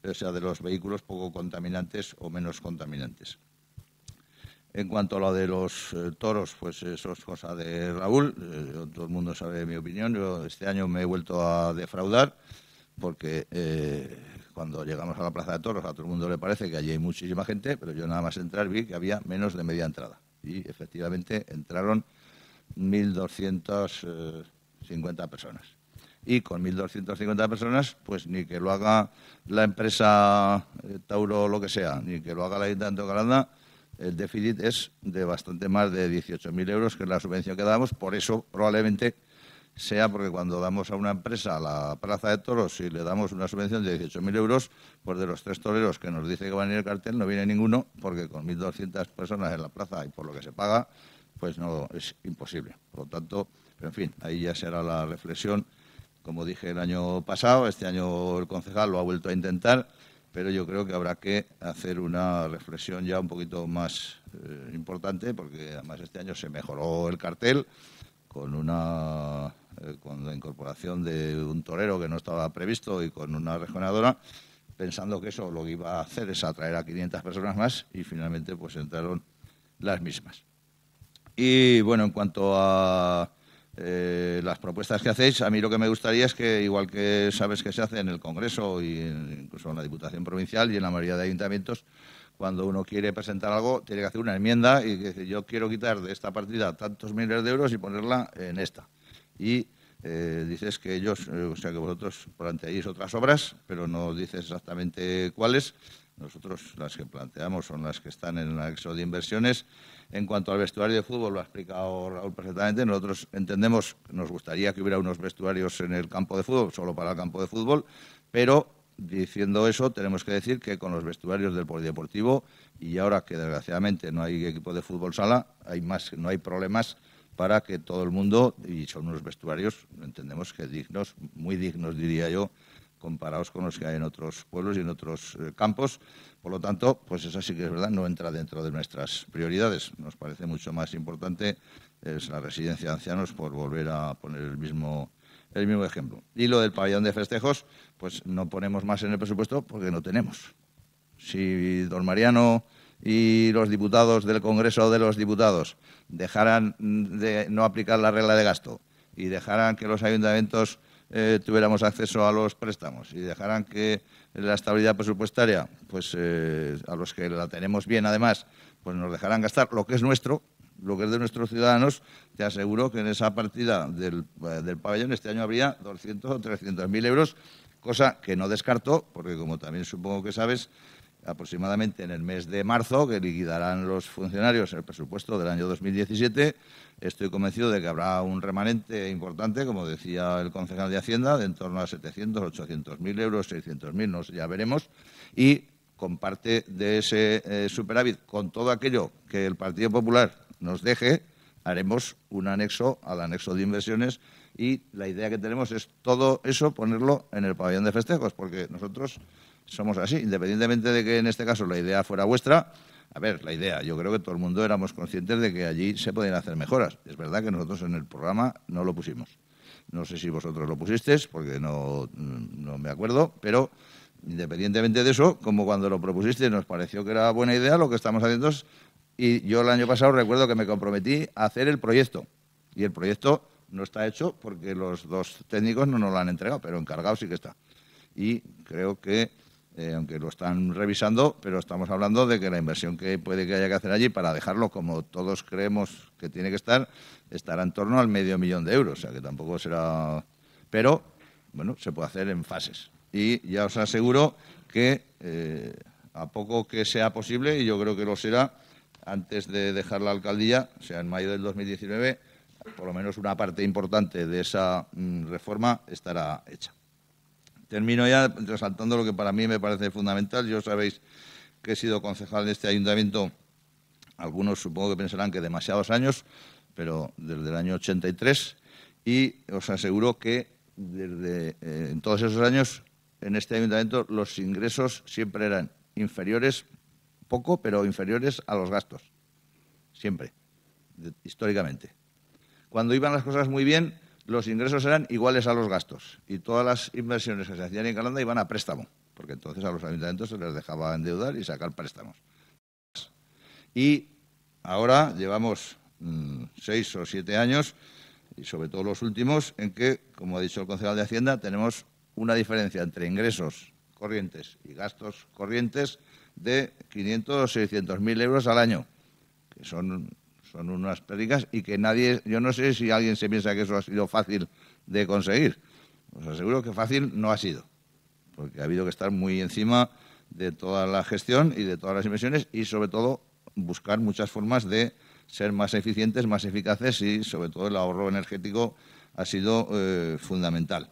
o sea, de los vehículos poco contaminantes o menos contaminantes. En cuanto a lo de los eh, toros, pues eso es cosa de Raúl, eh, todo el mundo sabe mi opinión, yo este año me he vuelto a defraudar porque eh, cuando llegamos a la Plaza de Toros a todo el mundo le parece que allí hay muchísima gente, pero yo nada más entrar vi que había menos de media entrada y efectivamente entraron 1.250 eh, personas. Y con 1.250 personas, pues ni que lo haga la empresa eh, Tauro o lo que sea, ni que lo haga la Ayuntamiento de el déficit es de bastante más de 18.000 euros, que la subvención que damos. Por eso, probablemente, sea porque cuando damos a una empresa a la plaza de toros y le damos una subvención de 18.000 euros, pues de los tres toreros que nos dice que van a ir el cartel no viene ninguno, porque con 1.200 personas en la plaza y por lo que se paga, pues no es imposible. Por lo tanto, en fin, ahí ya será la reflexión. Como dije el año pasado, este año el concejal lo ha vuelto a intentar, pero yo creo que habrá que hacer una reflexión ya un poquito más eh, importante, porque además este año se mejoró el cartel con una eh, con la incorporación de un torero que no estaba previsto y con una rejonadora, pensando que eso lo que iba a hacer es atraer a 500 personas más y finalmente pues entraron las mismas. Y bueno, en cuanto a eh, las propuestas que hacéis, a mí lo que me gustaría es que, igual que sabes que se hace en el Congreso y incluso en la Diputación Provincial y en la mayoría de ayuntamientos, cuando uno quiere presentar algo, tiene que hacer una enmienda y decir, yo quiero quitar de esta partida tantos miles de euros y ponerla en esta y eh, dices que ellos, eh, o sea que vosotros planteáis otras obras, pero no dices exactamente cuáles. Nosotros las que planteamos son las que están en el anexo de inversiones. En cuanto al vestuario de fútbol, lo ha explicado Raúl perfectamente. Nosotros entendemos, nos gustaría que hubiera unos vestuarios en el campo de fútbol, solo para el campo de fútbol, pero diciendo eso, tenemos que decir que con los vestuarios del polideportivo y ahora que desgraciadamente no hay equipo de fútbol sala, hay más, no hay problemas para que todo el mundo, y son unos vestuarios, entendemos que dignos, muy dignos diría yo, comparados con los que hay en otros pueblos y en otros eh, campos. Por lo tanto, pues eso sí que es verdad, no entra dentro de nuestras prioridades. Nos parece mucho más importante es la residencia de ancianos, por volver a poner el mismo, el mismo ejemplo. Y lo del pabellón de festejos, pues no ponemos más en el presupuesto porque no tenemos. Si don Mariano y los diputados del Congreso de los Diputados dejaran de no aplicar la regla de gasto y dejaran que los ayuntamientos eh, tuviéramos acceso a los préstamos y dejaran que la estabilidad presupuestaria, pues eh, a los que la tenemos bien además, pues nos dejarán gastar lo que es nuestro, lo que es de nuestros ciudadanos, te aseguro que en esa partida del, eh, pabellón este año habría 200 o 300 mil euros, cosa que no descarto, porque como también supongo que sabes, aproximadamente en el mes de marzo, que liquidarán los funcionarios el presupuesto del año 2017. Estoy convencido de que habrá un remanente importante, como decía el concejal de Hacienda, de en torno a 700, 800 mil euros, 600 mil, nos ya veremos. Y con parte de ese eh, superávit, con todo aquello que el Partido Popular nos deje, haremos un anexo al anexo de inversiones y la idea que tenemos es todo eso ponerlo en el pabellón de festejos, porque nosotros somos así, independientemente de que en este caso la idea fuera vuestra. A ver, la idea, yo creo que todo el mundo éramos conscientes de que allí se podían hacer mejoras. Es verdad que nosotros en el programa no lo pusimos. No sé si vosotros lo pusisteis, porque no, me acuerdo, pero independientemente de eso, como cuando lo propusiste nos pareció que era buena idea, lo que estamos haciendo es... Y yo el año pasado recuerdo que me comprometí a hacer el proyecto. Y el proyecto no está hecho porque los dos técnicos no nos lo han entregado, pero encargado sí que está. Y creo que eh, aunque lo están revisando, pero estamos hablando de que la inversión que puede que haya que hacer allí para dejarlo como todos creemos que tiene que estar, estará en torno al medio millón de euros, o sea que tampoco será... Pero, bueno, se puede hacer en fases. Y ya os aseguro que eh, a poco que sea posible, y yo creo que lo será, antes de dejar la alcaldía, o sea, en mayo del 2019, por lo menos una parte importante de esa mm, reforma estará hecha. Termino ya resaltando lo que para mí me parece fundamental. Yo sabéis que he sido concejal de este ayuntamiento, algunos supongo que pensarán que demasiados años, pero desde el año 83, y os aseguro que desde eh, en todos esos años en este ayuntamiento los ingresos siempre eran inferiores, poco, pero inferiores a los gastos, siempre, históricamente. Cuando iban las cosas muy bien, los ingresos eran iguales a los gastos y todas las inversiones que se hacían en Calanda iban a préstamo, porque entonces a los ayuntamientos se les dejaba endeudar y sacar préstamos. Y ahora llevamos mm, seis o siete años, y sobre todo los últimos, en que, como ha dicho el concejal de Hacienda, tenemos una diferencia entre ingresos corrientes y gastos corrientes de 500 o 600 mil euros al año, que son son unas pérdidas y que nadie, yo no sé si alguien se piensa que eso ha sido fácil de conseguir. Os aseguro que fácil no ha sido, porque ha habido que estar muy encima de toda la gestión y de todas las inversiones y sobre todo buscar muchas formas de ser más eficientes, más eficaces y sobre todo el ahorro energético ha sido eh, fundamental.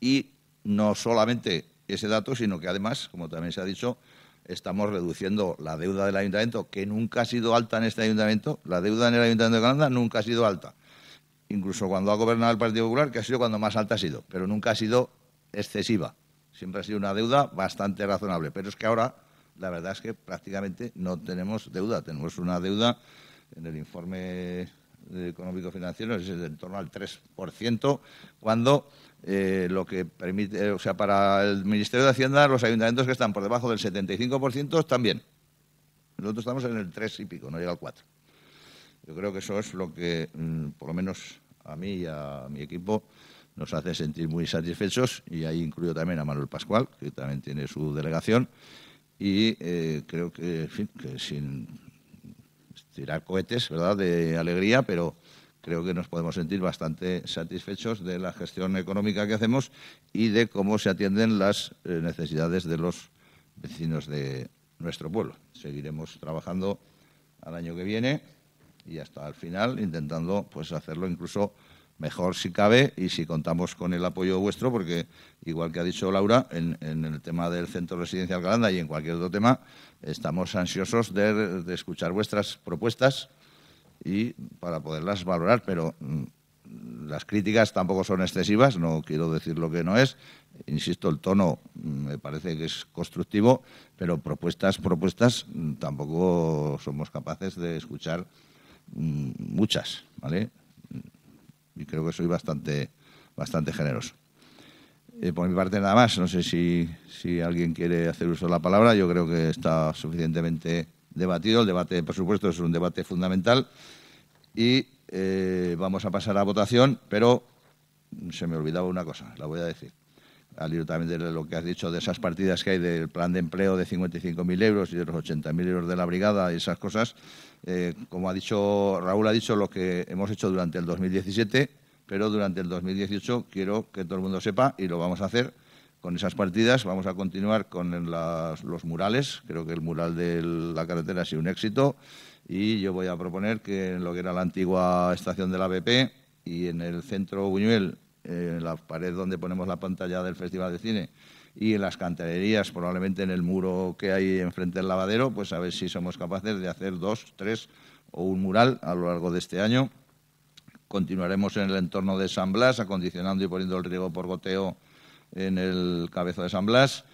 Y no solamente ese dato, sino que además, como también se ha dicho, estamos reduciendo la deuda del ayuntamiento, que nunca ha sido alta en este ayuntamiento, la deuda en el ayuntamiento de Granada nunca ha sido alta. Incluso cuando ha gobernado el Partido Popular, que ha sido cuando más alta ha sido, pero nunca ha sido excesiva. Siempre ha sido una deuda bastante razonable. Pero es que ahora, la verdad es que prácticamente no tenemos deuda. Tenemos una deuda en el informe económico financiero es en torno al 3%, cuando eh, lo que permite, eh, o sea, para el Ministerio de Hacienda, los ayuntamientos que están por debajo del 75% están bien. Nosotros estamos en el 3 y pico, no llega al 4. Yo creo que eso es lo que, mm, por lo menos a mí y a mi equipo, nos hace sentir muy satisfechos y ahí incluyo también a Manuel Pascual, que también tiene su delegación y eh, creo que, en fin, que sin tirar cohetes, ¿verdad?, de alegría, pero creo que nos podemos sentir bastante satisfechos de la gestión económica que hacemos y de cómo se atienden las eh, necesidades de los vecinos de nuestro pueblo. Seguiremos trabajando al año que viene y hasta el final intentando pues hacerlo incluso mejor si cabe y si contamos con el apoyo vuestro, porque igual que ha dicho Laura, en, el tema del centro residencial Galanda y en cualquier otro tema, estamos ansiosos de, de escuchar vuestras propuestas y para poderlas valorar, pero mm, las críticas tampoco son excesivas, no quiero decir lo que no es. Insisto, el tono mm, me parece que es constructivo, pero propuestas, propuestas, mm, tampoco somos capaces de escuchar muchas, ¿vale? Y creo que soy bastante, bastante generoso. Eh, por mi parte nada más, no sé si, alguien quiere hacer uso de la palabra, yo creo que está suficientemente debatido, el debate por supuesto es un debate fundamental y eh, vamos a pasar a votación, pero se me olvidaba una cosa, la voy a decir al hilo también de lo que has dicho, de esas partidas que hay del plan de empleo de 55.000 euros y de los 80.000 euros de la brigada y esas cosas, eh, como ha dicho Raúl, ha dicho lo que hemos hecho durante el 2017, pero durante el 2018 quiero que todo el mundo sepa, y lo vamos a hacer con esas partidas, vamos a continuar con los murales, creo que el mural de la carretera ha sido un éxito, y yo voy a proponer que en lo que era la antigua estación de la BP y en el centro Buñuel en la pared donde ponemos la pantalla del Festival de Cine y en las cantererías, probablemente en el muro que hay enfrente del lavadero, pues a ver si somos capaces de hacer dos, tres o un mural a lo largo de este año. Continuaremos en el entorno de San Blas, acondicionando y poniendo el riego por goteo en el cabezo de San Blas.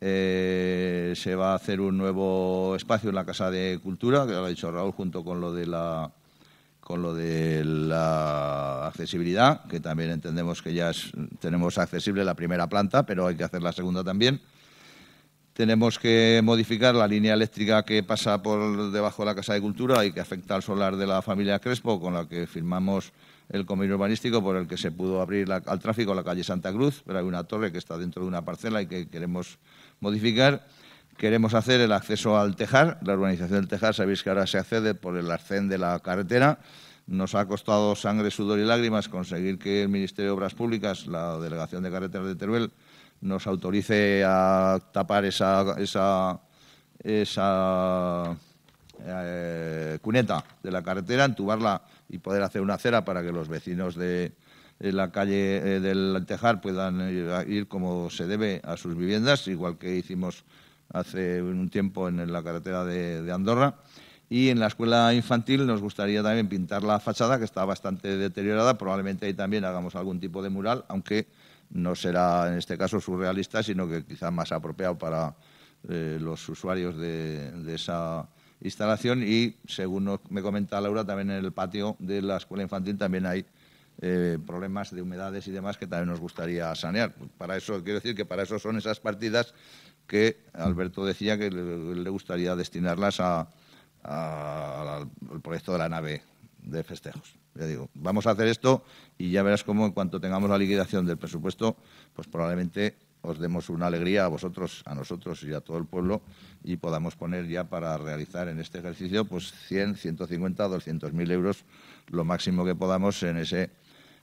Eh, se va a hacer un nuevo espacio en la Casa de Cultura, que lo ha dicho Raúl, junto con lo de la con lo de la accesibilidad, que también entendemos que ya es, tenemos accesible la primera planta, pero hay que hacer la segunda también. Tenemos que modificar la línea eléctrica que pasa por debajo de la Casa de Cultura y que afecta al solar de la familia Crespo, con la que firmamos el convenio urbanístico por el que se pudo abrir al tráfico la calle Santa Cruz, pero hay una torre que está dentro de una parcela y que queremos modificar Queremos hacer el acceso al Tejar, la urbanización del Tejar, sabéis que ahora se accede por el arcén de la carretera. Nos ha costado sangre, sudor y lágrimas conseguir que el Ministerio de Obras Públicas, la Delegación de Carreteras de Teruel, nos autorice a tapar esa, esa, eh, cuneta de la carretera, entubarla y poder hacer una acera para que los vecinos de, la calle eh, del Tejar puedan ir como se debe a sus viviendas, igual que hicimos hace un tiempo en la carretera de, Andorra. Y en la escuela infantil nos gustaría también pintar la fachada, que está bastante deteriorada. Probablemente ahí también hagamos algún tipo de mural, aunque no será en este caso surrealista, sino que quizás más apropiado para eh, los usuarios de, de, esa instalación. Y según me comenta Laura, también en el patio de la escuela infantil también hay eh, problemas de humedades y demás que también nos gustaría sanear. Pues para eso, quiero decir que para eso son esas partidas que Alberto decía que le, gustaría destinarlas a, al proyecto de la nave de festejos. Ya digo, vamos a hacer esto y ya verás cómo en cuanto tengamos la liquidación del presupuesto, pues probablemente os demos una alegría a vosotros, a nosotros y a todo el pueblo y podamos poner ya para realizar en este ejercicio pues 100, 150, 200 mil euros, lo máximo que podamos en ese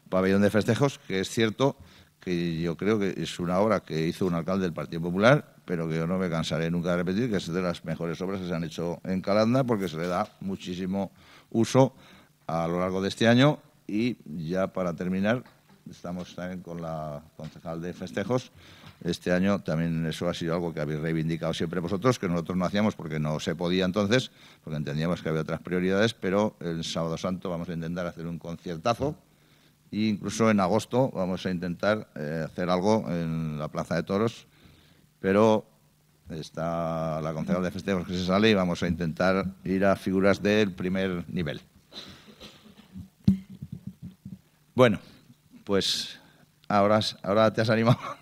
pabellón de festejos, que es cierto que yo creo que es una obra que hizo un alcalde del Partido Popular, pero que yo no me cansaré nunca de repetir, que es de las mejores obras que se han hecho en Calanda, porque se le da muchísimo uso a lo largo de este año. Y ya para terminar, estamos también con la concejal de festejos. Este año también eso ha sido algo que habéis reivindicado siempre vosotros, que nosotros no hacíamos porque no se podía entonces, porque entendíamos que había otras prioridades, pero el sábado santo vamos a intentar hacer un conciertazo incluso en agosto vamos a intentar eh, hacer algo en la Plaza de Toros, pero está la concejal de festejos que se sale y vamos a intentar ir a figuras del primer nivel. Bueno, pues ahora, ahora te has animado.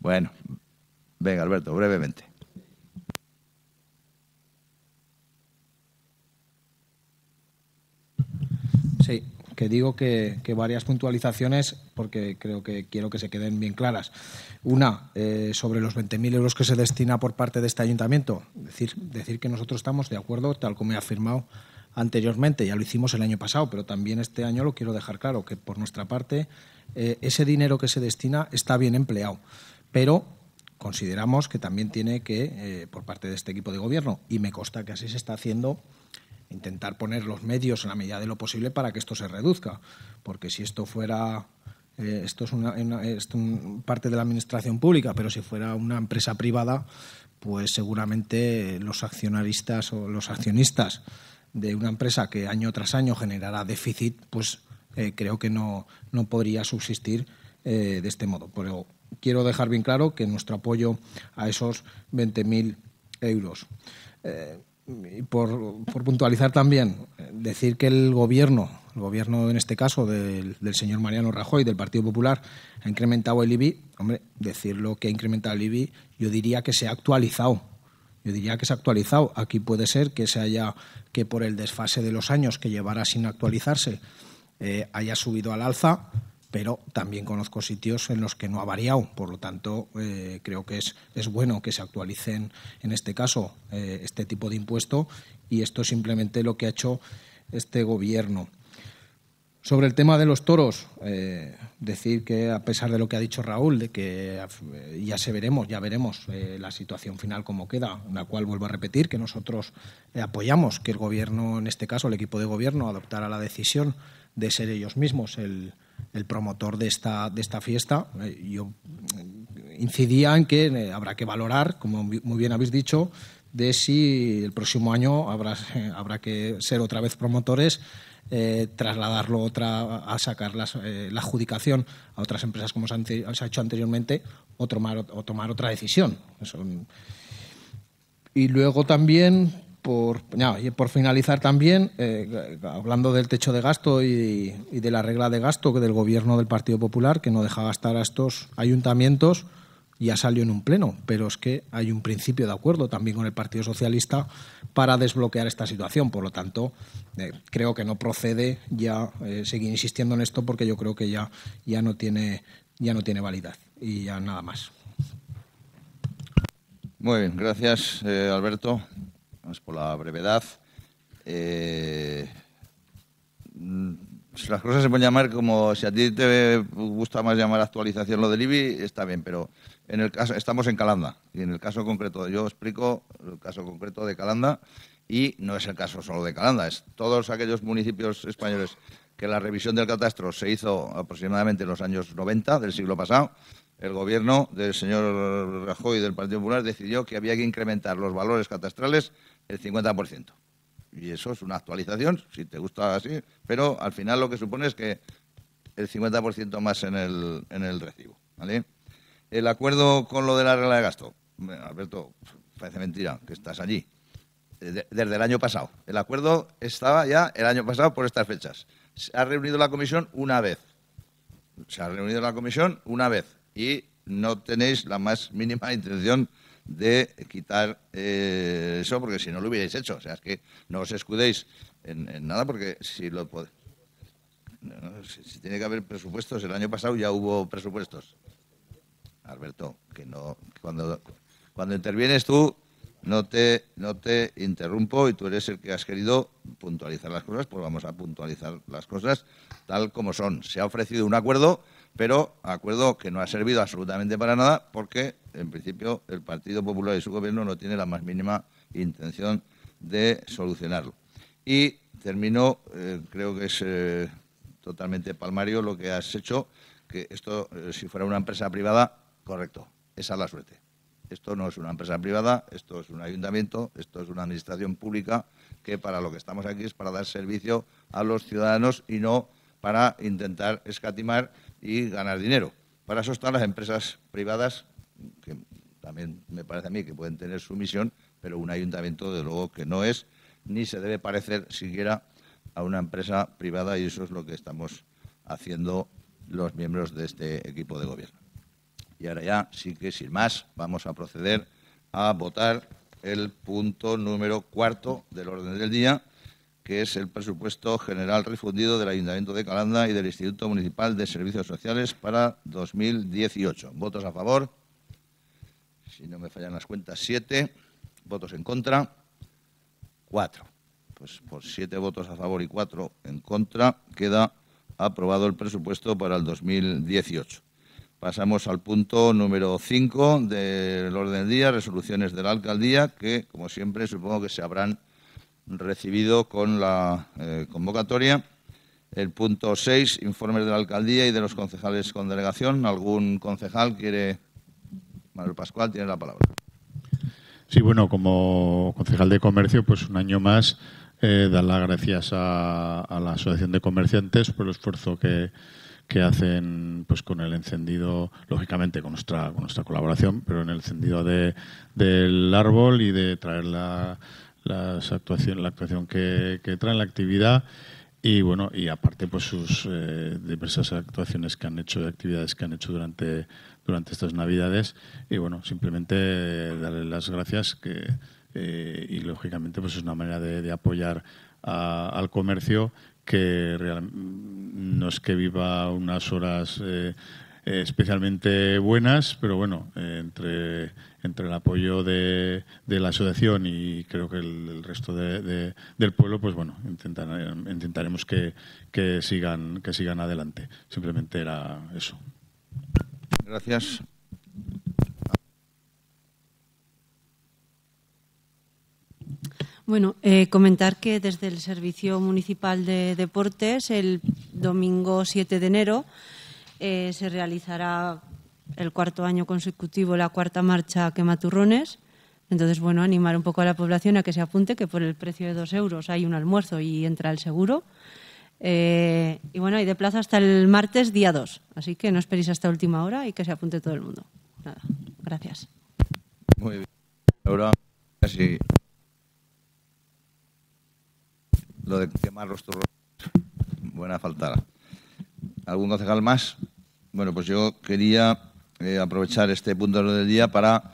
Bueno, venga Alberto, brevemente. Sí, que digo que, varias puntualizaciones porque creo que quiero que se queden bien claras. Una, eh, sobre los 20.000 euros que se destina por parte de este ayuntamiento. Decir, decir que nosotros estamos de acuerdo, tal como he afirmado anteriormente, ya lo hicimos el año pasado, pero también este año lo quiero dejar claro, que por nuestra parte eh, ese dinero que se destina está bien empleado, pero consideramos que también tiene que, eh, por parte de este equipo de gobierno, y me consta que así se está haciendo, intentar poner los medios en la medida de lo posible para que esto se reduzca, porque si esto fuera eh, esto es, una, parte de la administración pública, pero si fuera una empresa privada, pues seguramente los accionaristas o los accionistas de una empresa que año tras año generará déficit, pues eh, creo que no, no podría subsistir eh, de este modo. Pero quiero dejar bien claro que nuestro apoyo a esos 20.000 euros y por, puntualizar también, decir que el gobierno, el gobierno en este caso del, señor Mariano Rajoy, del Partido Popular, ha incrementado el IBI, hombre, decirlo que ha incrementado el IBI, yo diría que se ha actualizado. Yo diría que se ha actualizado. Aquí puede ser que se haya, que por el desfase de los años que llevara sin actualizarse, eh, haya subido al alza, pero también conozco sitios en los que no ha variado. Por lo tanto, eh, creo que es, es bueno que se actualicen, en este caso, eh, este tipo de impuesto y esto es simplemente lo que ha hecho este gobierno. Sobre el tema de los toros, eh, decir que a pesar de lo que ha dicho Raúl, de que ya se veremos, ya veremos la situación final como queda, la cual vuelvo a repetir que nosotros apoyamos que el gobierno, en este caso el equipo de gobierno, adoptara la decisión de ser ellos mismos el, el promotor de esta, de esta fiesta. Eh, yo eh, incidía en que eh, habrá que valorar, como muy bien habéis dicho, de si el próximo año habrá, habrá que ser otra vez promotores, trasladarlo otra, a sacar la adjudicación a otras empresas como se, ha hecho anteriormente o tomar, o tomar otra decisión. Mm. y luego también por, y por finalizar también, eh, hablando del techo de gasto y, de la regla de gasto del gobierno del Partido Popular, que no deja gastar a estos ayuntamientos, ya salió en un pleno, pero es que hay un principio de acuerdo también con el Partido Socialista para desbloquear esta situación. Por lo tanto, eh, creo que no procede ya eh, seguir insistiendo en esto porque yo creo que ya, ya, no tiene, ya no tiene validad y ya nada más. Muy bien, gracias Alberto por la brevedad. Eh, mm, las cosas se pueden llamar como si a ti te gusta más llamar actualización lo del IBI, está bien, pero en el caso estamos en Calanda y en el caso concreto yo explico el caso concreto de Calanda y no es el caso solo de Calanda, es todos aquellos municipios españoles que la revisión del catastro se hizo aproximadamente en los años 90 del siglo pasado. El gobierno del señor Rajoy del Partido Popular decidió que había que incrementar los valores catastrales el 50%. Y eso es una actualización, si te gusta así, pero al final lo que supone es que el 50% más en el, en el recibo. ¿vale? El acuerdo con lo de la regla de gasto. Alberto, parece mentira que estás allí. Eh, desde el año pasado. El acuerdo estaba ya el año pasado por estas fechas. Se ha reunido la comisión una vez. Se ha reunido la comisión una vez. Y no tenéis la más mínima intención de quitar eh, eso, porque si no lo hubierais hecho. O sea, es que no os escudéis en, nada, porque si lo podéis. si, tiene que haber presupuestos, el año pasado ya hubo presupuestos. Alberto, que no. Cuando, cuando intervienes tú, no te, no te interrumpo y tú eres el que has querido puntualizar las cosas, pues vamos a puntualizar las cosas tal como son. Se ha ofrecido un acuerdo pero acuerdo que no ha servido absolutamente para nada porque, en principio, el Partido Popular y su gobierno no tiene la más mínima intención de solucionarlo. Y termino, eh, creo que es eh, totalmente palmario lo que has hecho, que esto, eh, si fuera una empresa privada, correcto, esa es la suerte. Esto no es una empresa privada, esto es un ayuntamiento, esto es una administración pública, que para lo que estamos aquí es para dar servicio a los ciudadanos y no para intentar escatimar y ganar dinero. Para eso están las empresas privadas, que también me parece a mí que pueden tener su misión, pero un ayuntamiento, de luego, que no es ni se debe parecer siquiera a una empresa privada y eso es lo que estamos haciendo los miembros de este equipo de gobierno. Y ahora ya, sí que sin más, vamos a proceder a votar el punto número cuarto del orden del día, que es el presupuesto general refundido del Ayuntamiento de Calanda y del Instituto Municipal de Servicios Sociales para 2018. ¿Votos a favor? Si no me fallan las cuentas, siete. ¿Votos en contra? Cuatro. Pues por siete votos a favor y cuatro en contra queda aprobado el presupuesto para el 2018. Pasamos al punto número cinco del orden del día, resoluciones de la alcaldía, que, como siempre, supongo que se habrán recibido con la eh, convocatoria. El punto 6, informes de la alcaldía y de los concejales con delegación. ¿Algún concejal quiere? Manuel Pascual tiene la palabra. Sí, bueno, como concejal de comercio, pues un año más eh, dar las gracias a, la Asociación de Comerciantes por el esfuerzo que, que hacen pues con el encendido, lógicamente con nuestra, con nuestra colaboración, pero en el encendido del árbol y de traer la las actuación, la actuación que, trae traen, la actividad. Y bueno, y aparte pues sus eh, diversas actuaciones que han hecho, actividades que han hecho durante, durante estas navidades. Y bueno, simplemente eh, darle las gracias que, eh, y lógicamente pues es una manera de, apoyar al comercio que mm, no es que viva unas horas eh, especialmente buenas, pero bueno, eh, entre, entre el apoyo de, la asociación y creo que el, resto del pueblo, pues bueno, intentaremos que, sigan, que sigan adelante. Simplemente era eso. Gracias. Bueno, eh, comentar que desde el Servicio Municipal de Deportes, el domingo 7 de enero, eh, se realizará el cuarto año consecutivo la cuarta marcha Quematurrones. Entonces, bueno, animar un poco a la población a que se apunte, que por el precio de dos euros hay un almuerzo y entra el seguro. Eh, y bueno, hay de plaza hasta el martes día 2, así que no esperéis hasta última hora y que se apunte todo el mundo. Nada, gracias. Muy bien. Ahora, sí. Lo de quemar los turrones, buena faltada algún concejal más. Bueno, pues yo quería eh, aprovechar este punto del día para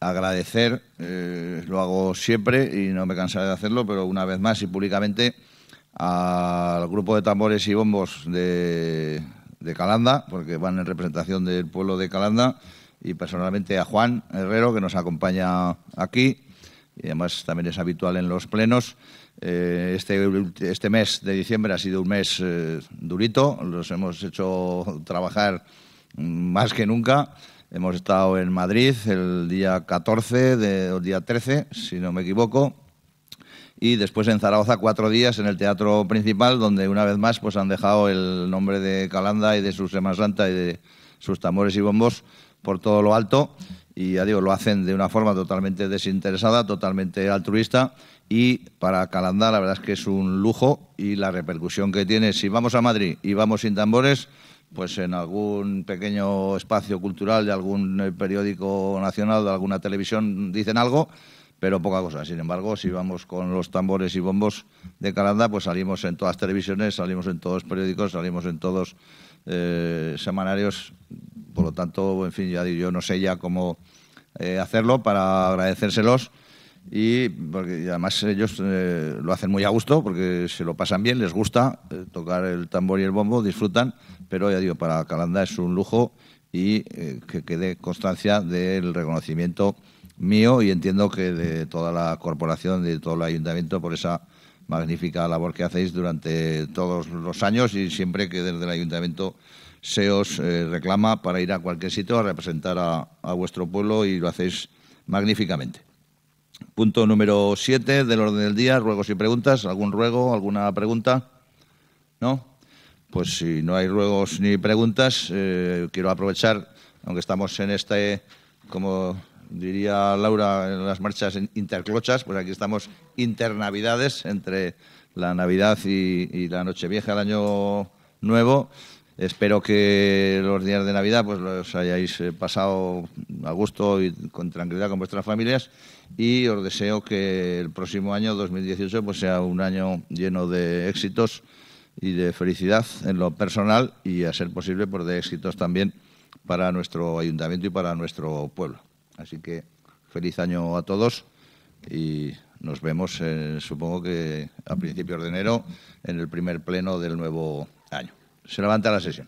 agradecer, eh, lo hago siempre y no me cansaré de hacerlo, pero una vez más y públicamente al grupo de tambores y bombos de Calanda, porque van en representación del pueblo de Calanda, y personalmente a Juan Herrero, que nos acompaña aquí, y además también es habitual en los plenos. Eh, este, este, mes de diciembre ha sido un mes eh, durito, los hemos hecho trabajar más que nunca. Hemos estado en Madrid el día 14, o el día 13, si no me equivoco, y después en Zaragoza cuatro días en el teatro principal, donde una vez más pues han dejado el nombre de Calanda y de sus Semana Santa y de sus tambores y bombos por todo lo alto y ya digo, lo hacen de una forma totalmente desinteresada, totalmente altruista y para Calanda la verdad es que es un lujo y la repercusión que tiene, si vamos a Madrid y vamos sin tambores, pues en algún pequeño espacio cultural de algún eh, periódico nacional, de alguna televisión dicen algo, pero poca cosa. Sin embargo, si vamos con los tambores y bombos de Calanda, pues salimos en todas las televisiones, salimos en todos los periódicos, salimos en todos eh, semanarios. Por lo tanto, en fin, ya yo no sé ya cómo eh, hacerlo para agradecérselos. Y, porque, además ellos eh, lo hacen muy a gusto porque se lo pasan bien, les gusta tocar el tambor y el bombo, disfrutan, pero ya digo, para Calanda es un lujo y que quede constancia del reconocimiento mío y entiendo que de toda la corporación, de todo el ayuntamiento por esa magnífica labor que hacéis durante todos los años y siempre que desde el ayuntamiento se os eh, reclama para ir a cualquier sitio a representar a, vuestro pueblo y lo hacéis magníficamente. Punto número 7 del orden del día, ruegos y preguntas. ¿Algún ruego, alguna pregunta? ¿No? Pues si no hay ruegos ni preguntas, eh, quiero aprovechar, aunque estamos en este, como diría Laura en las marchas interclochas, pues aquí estamos internavidades entre la Navidad y, la Nochevieja, el Año Nuevo. Espero que los días de Navidad pues los hayáis eh, pasado a gusto y con tranquilidad con vuestras familias y os deseo que el próximo año 2018 pues sea un año lleno de éxitos y de felicidad en lo personal y a ser posible pues, de éxitos también para nuestro ayuntamiento y para nuestro pueblo. Así que feliz año a todos y nos vemos, eh, supongo que a principios de enero, en el primer pleno del nuevo año. Se levanta la sesión.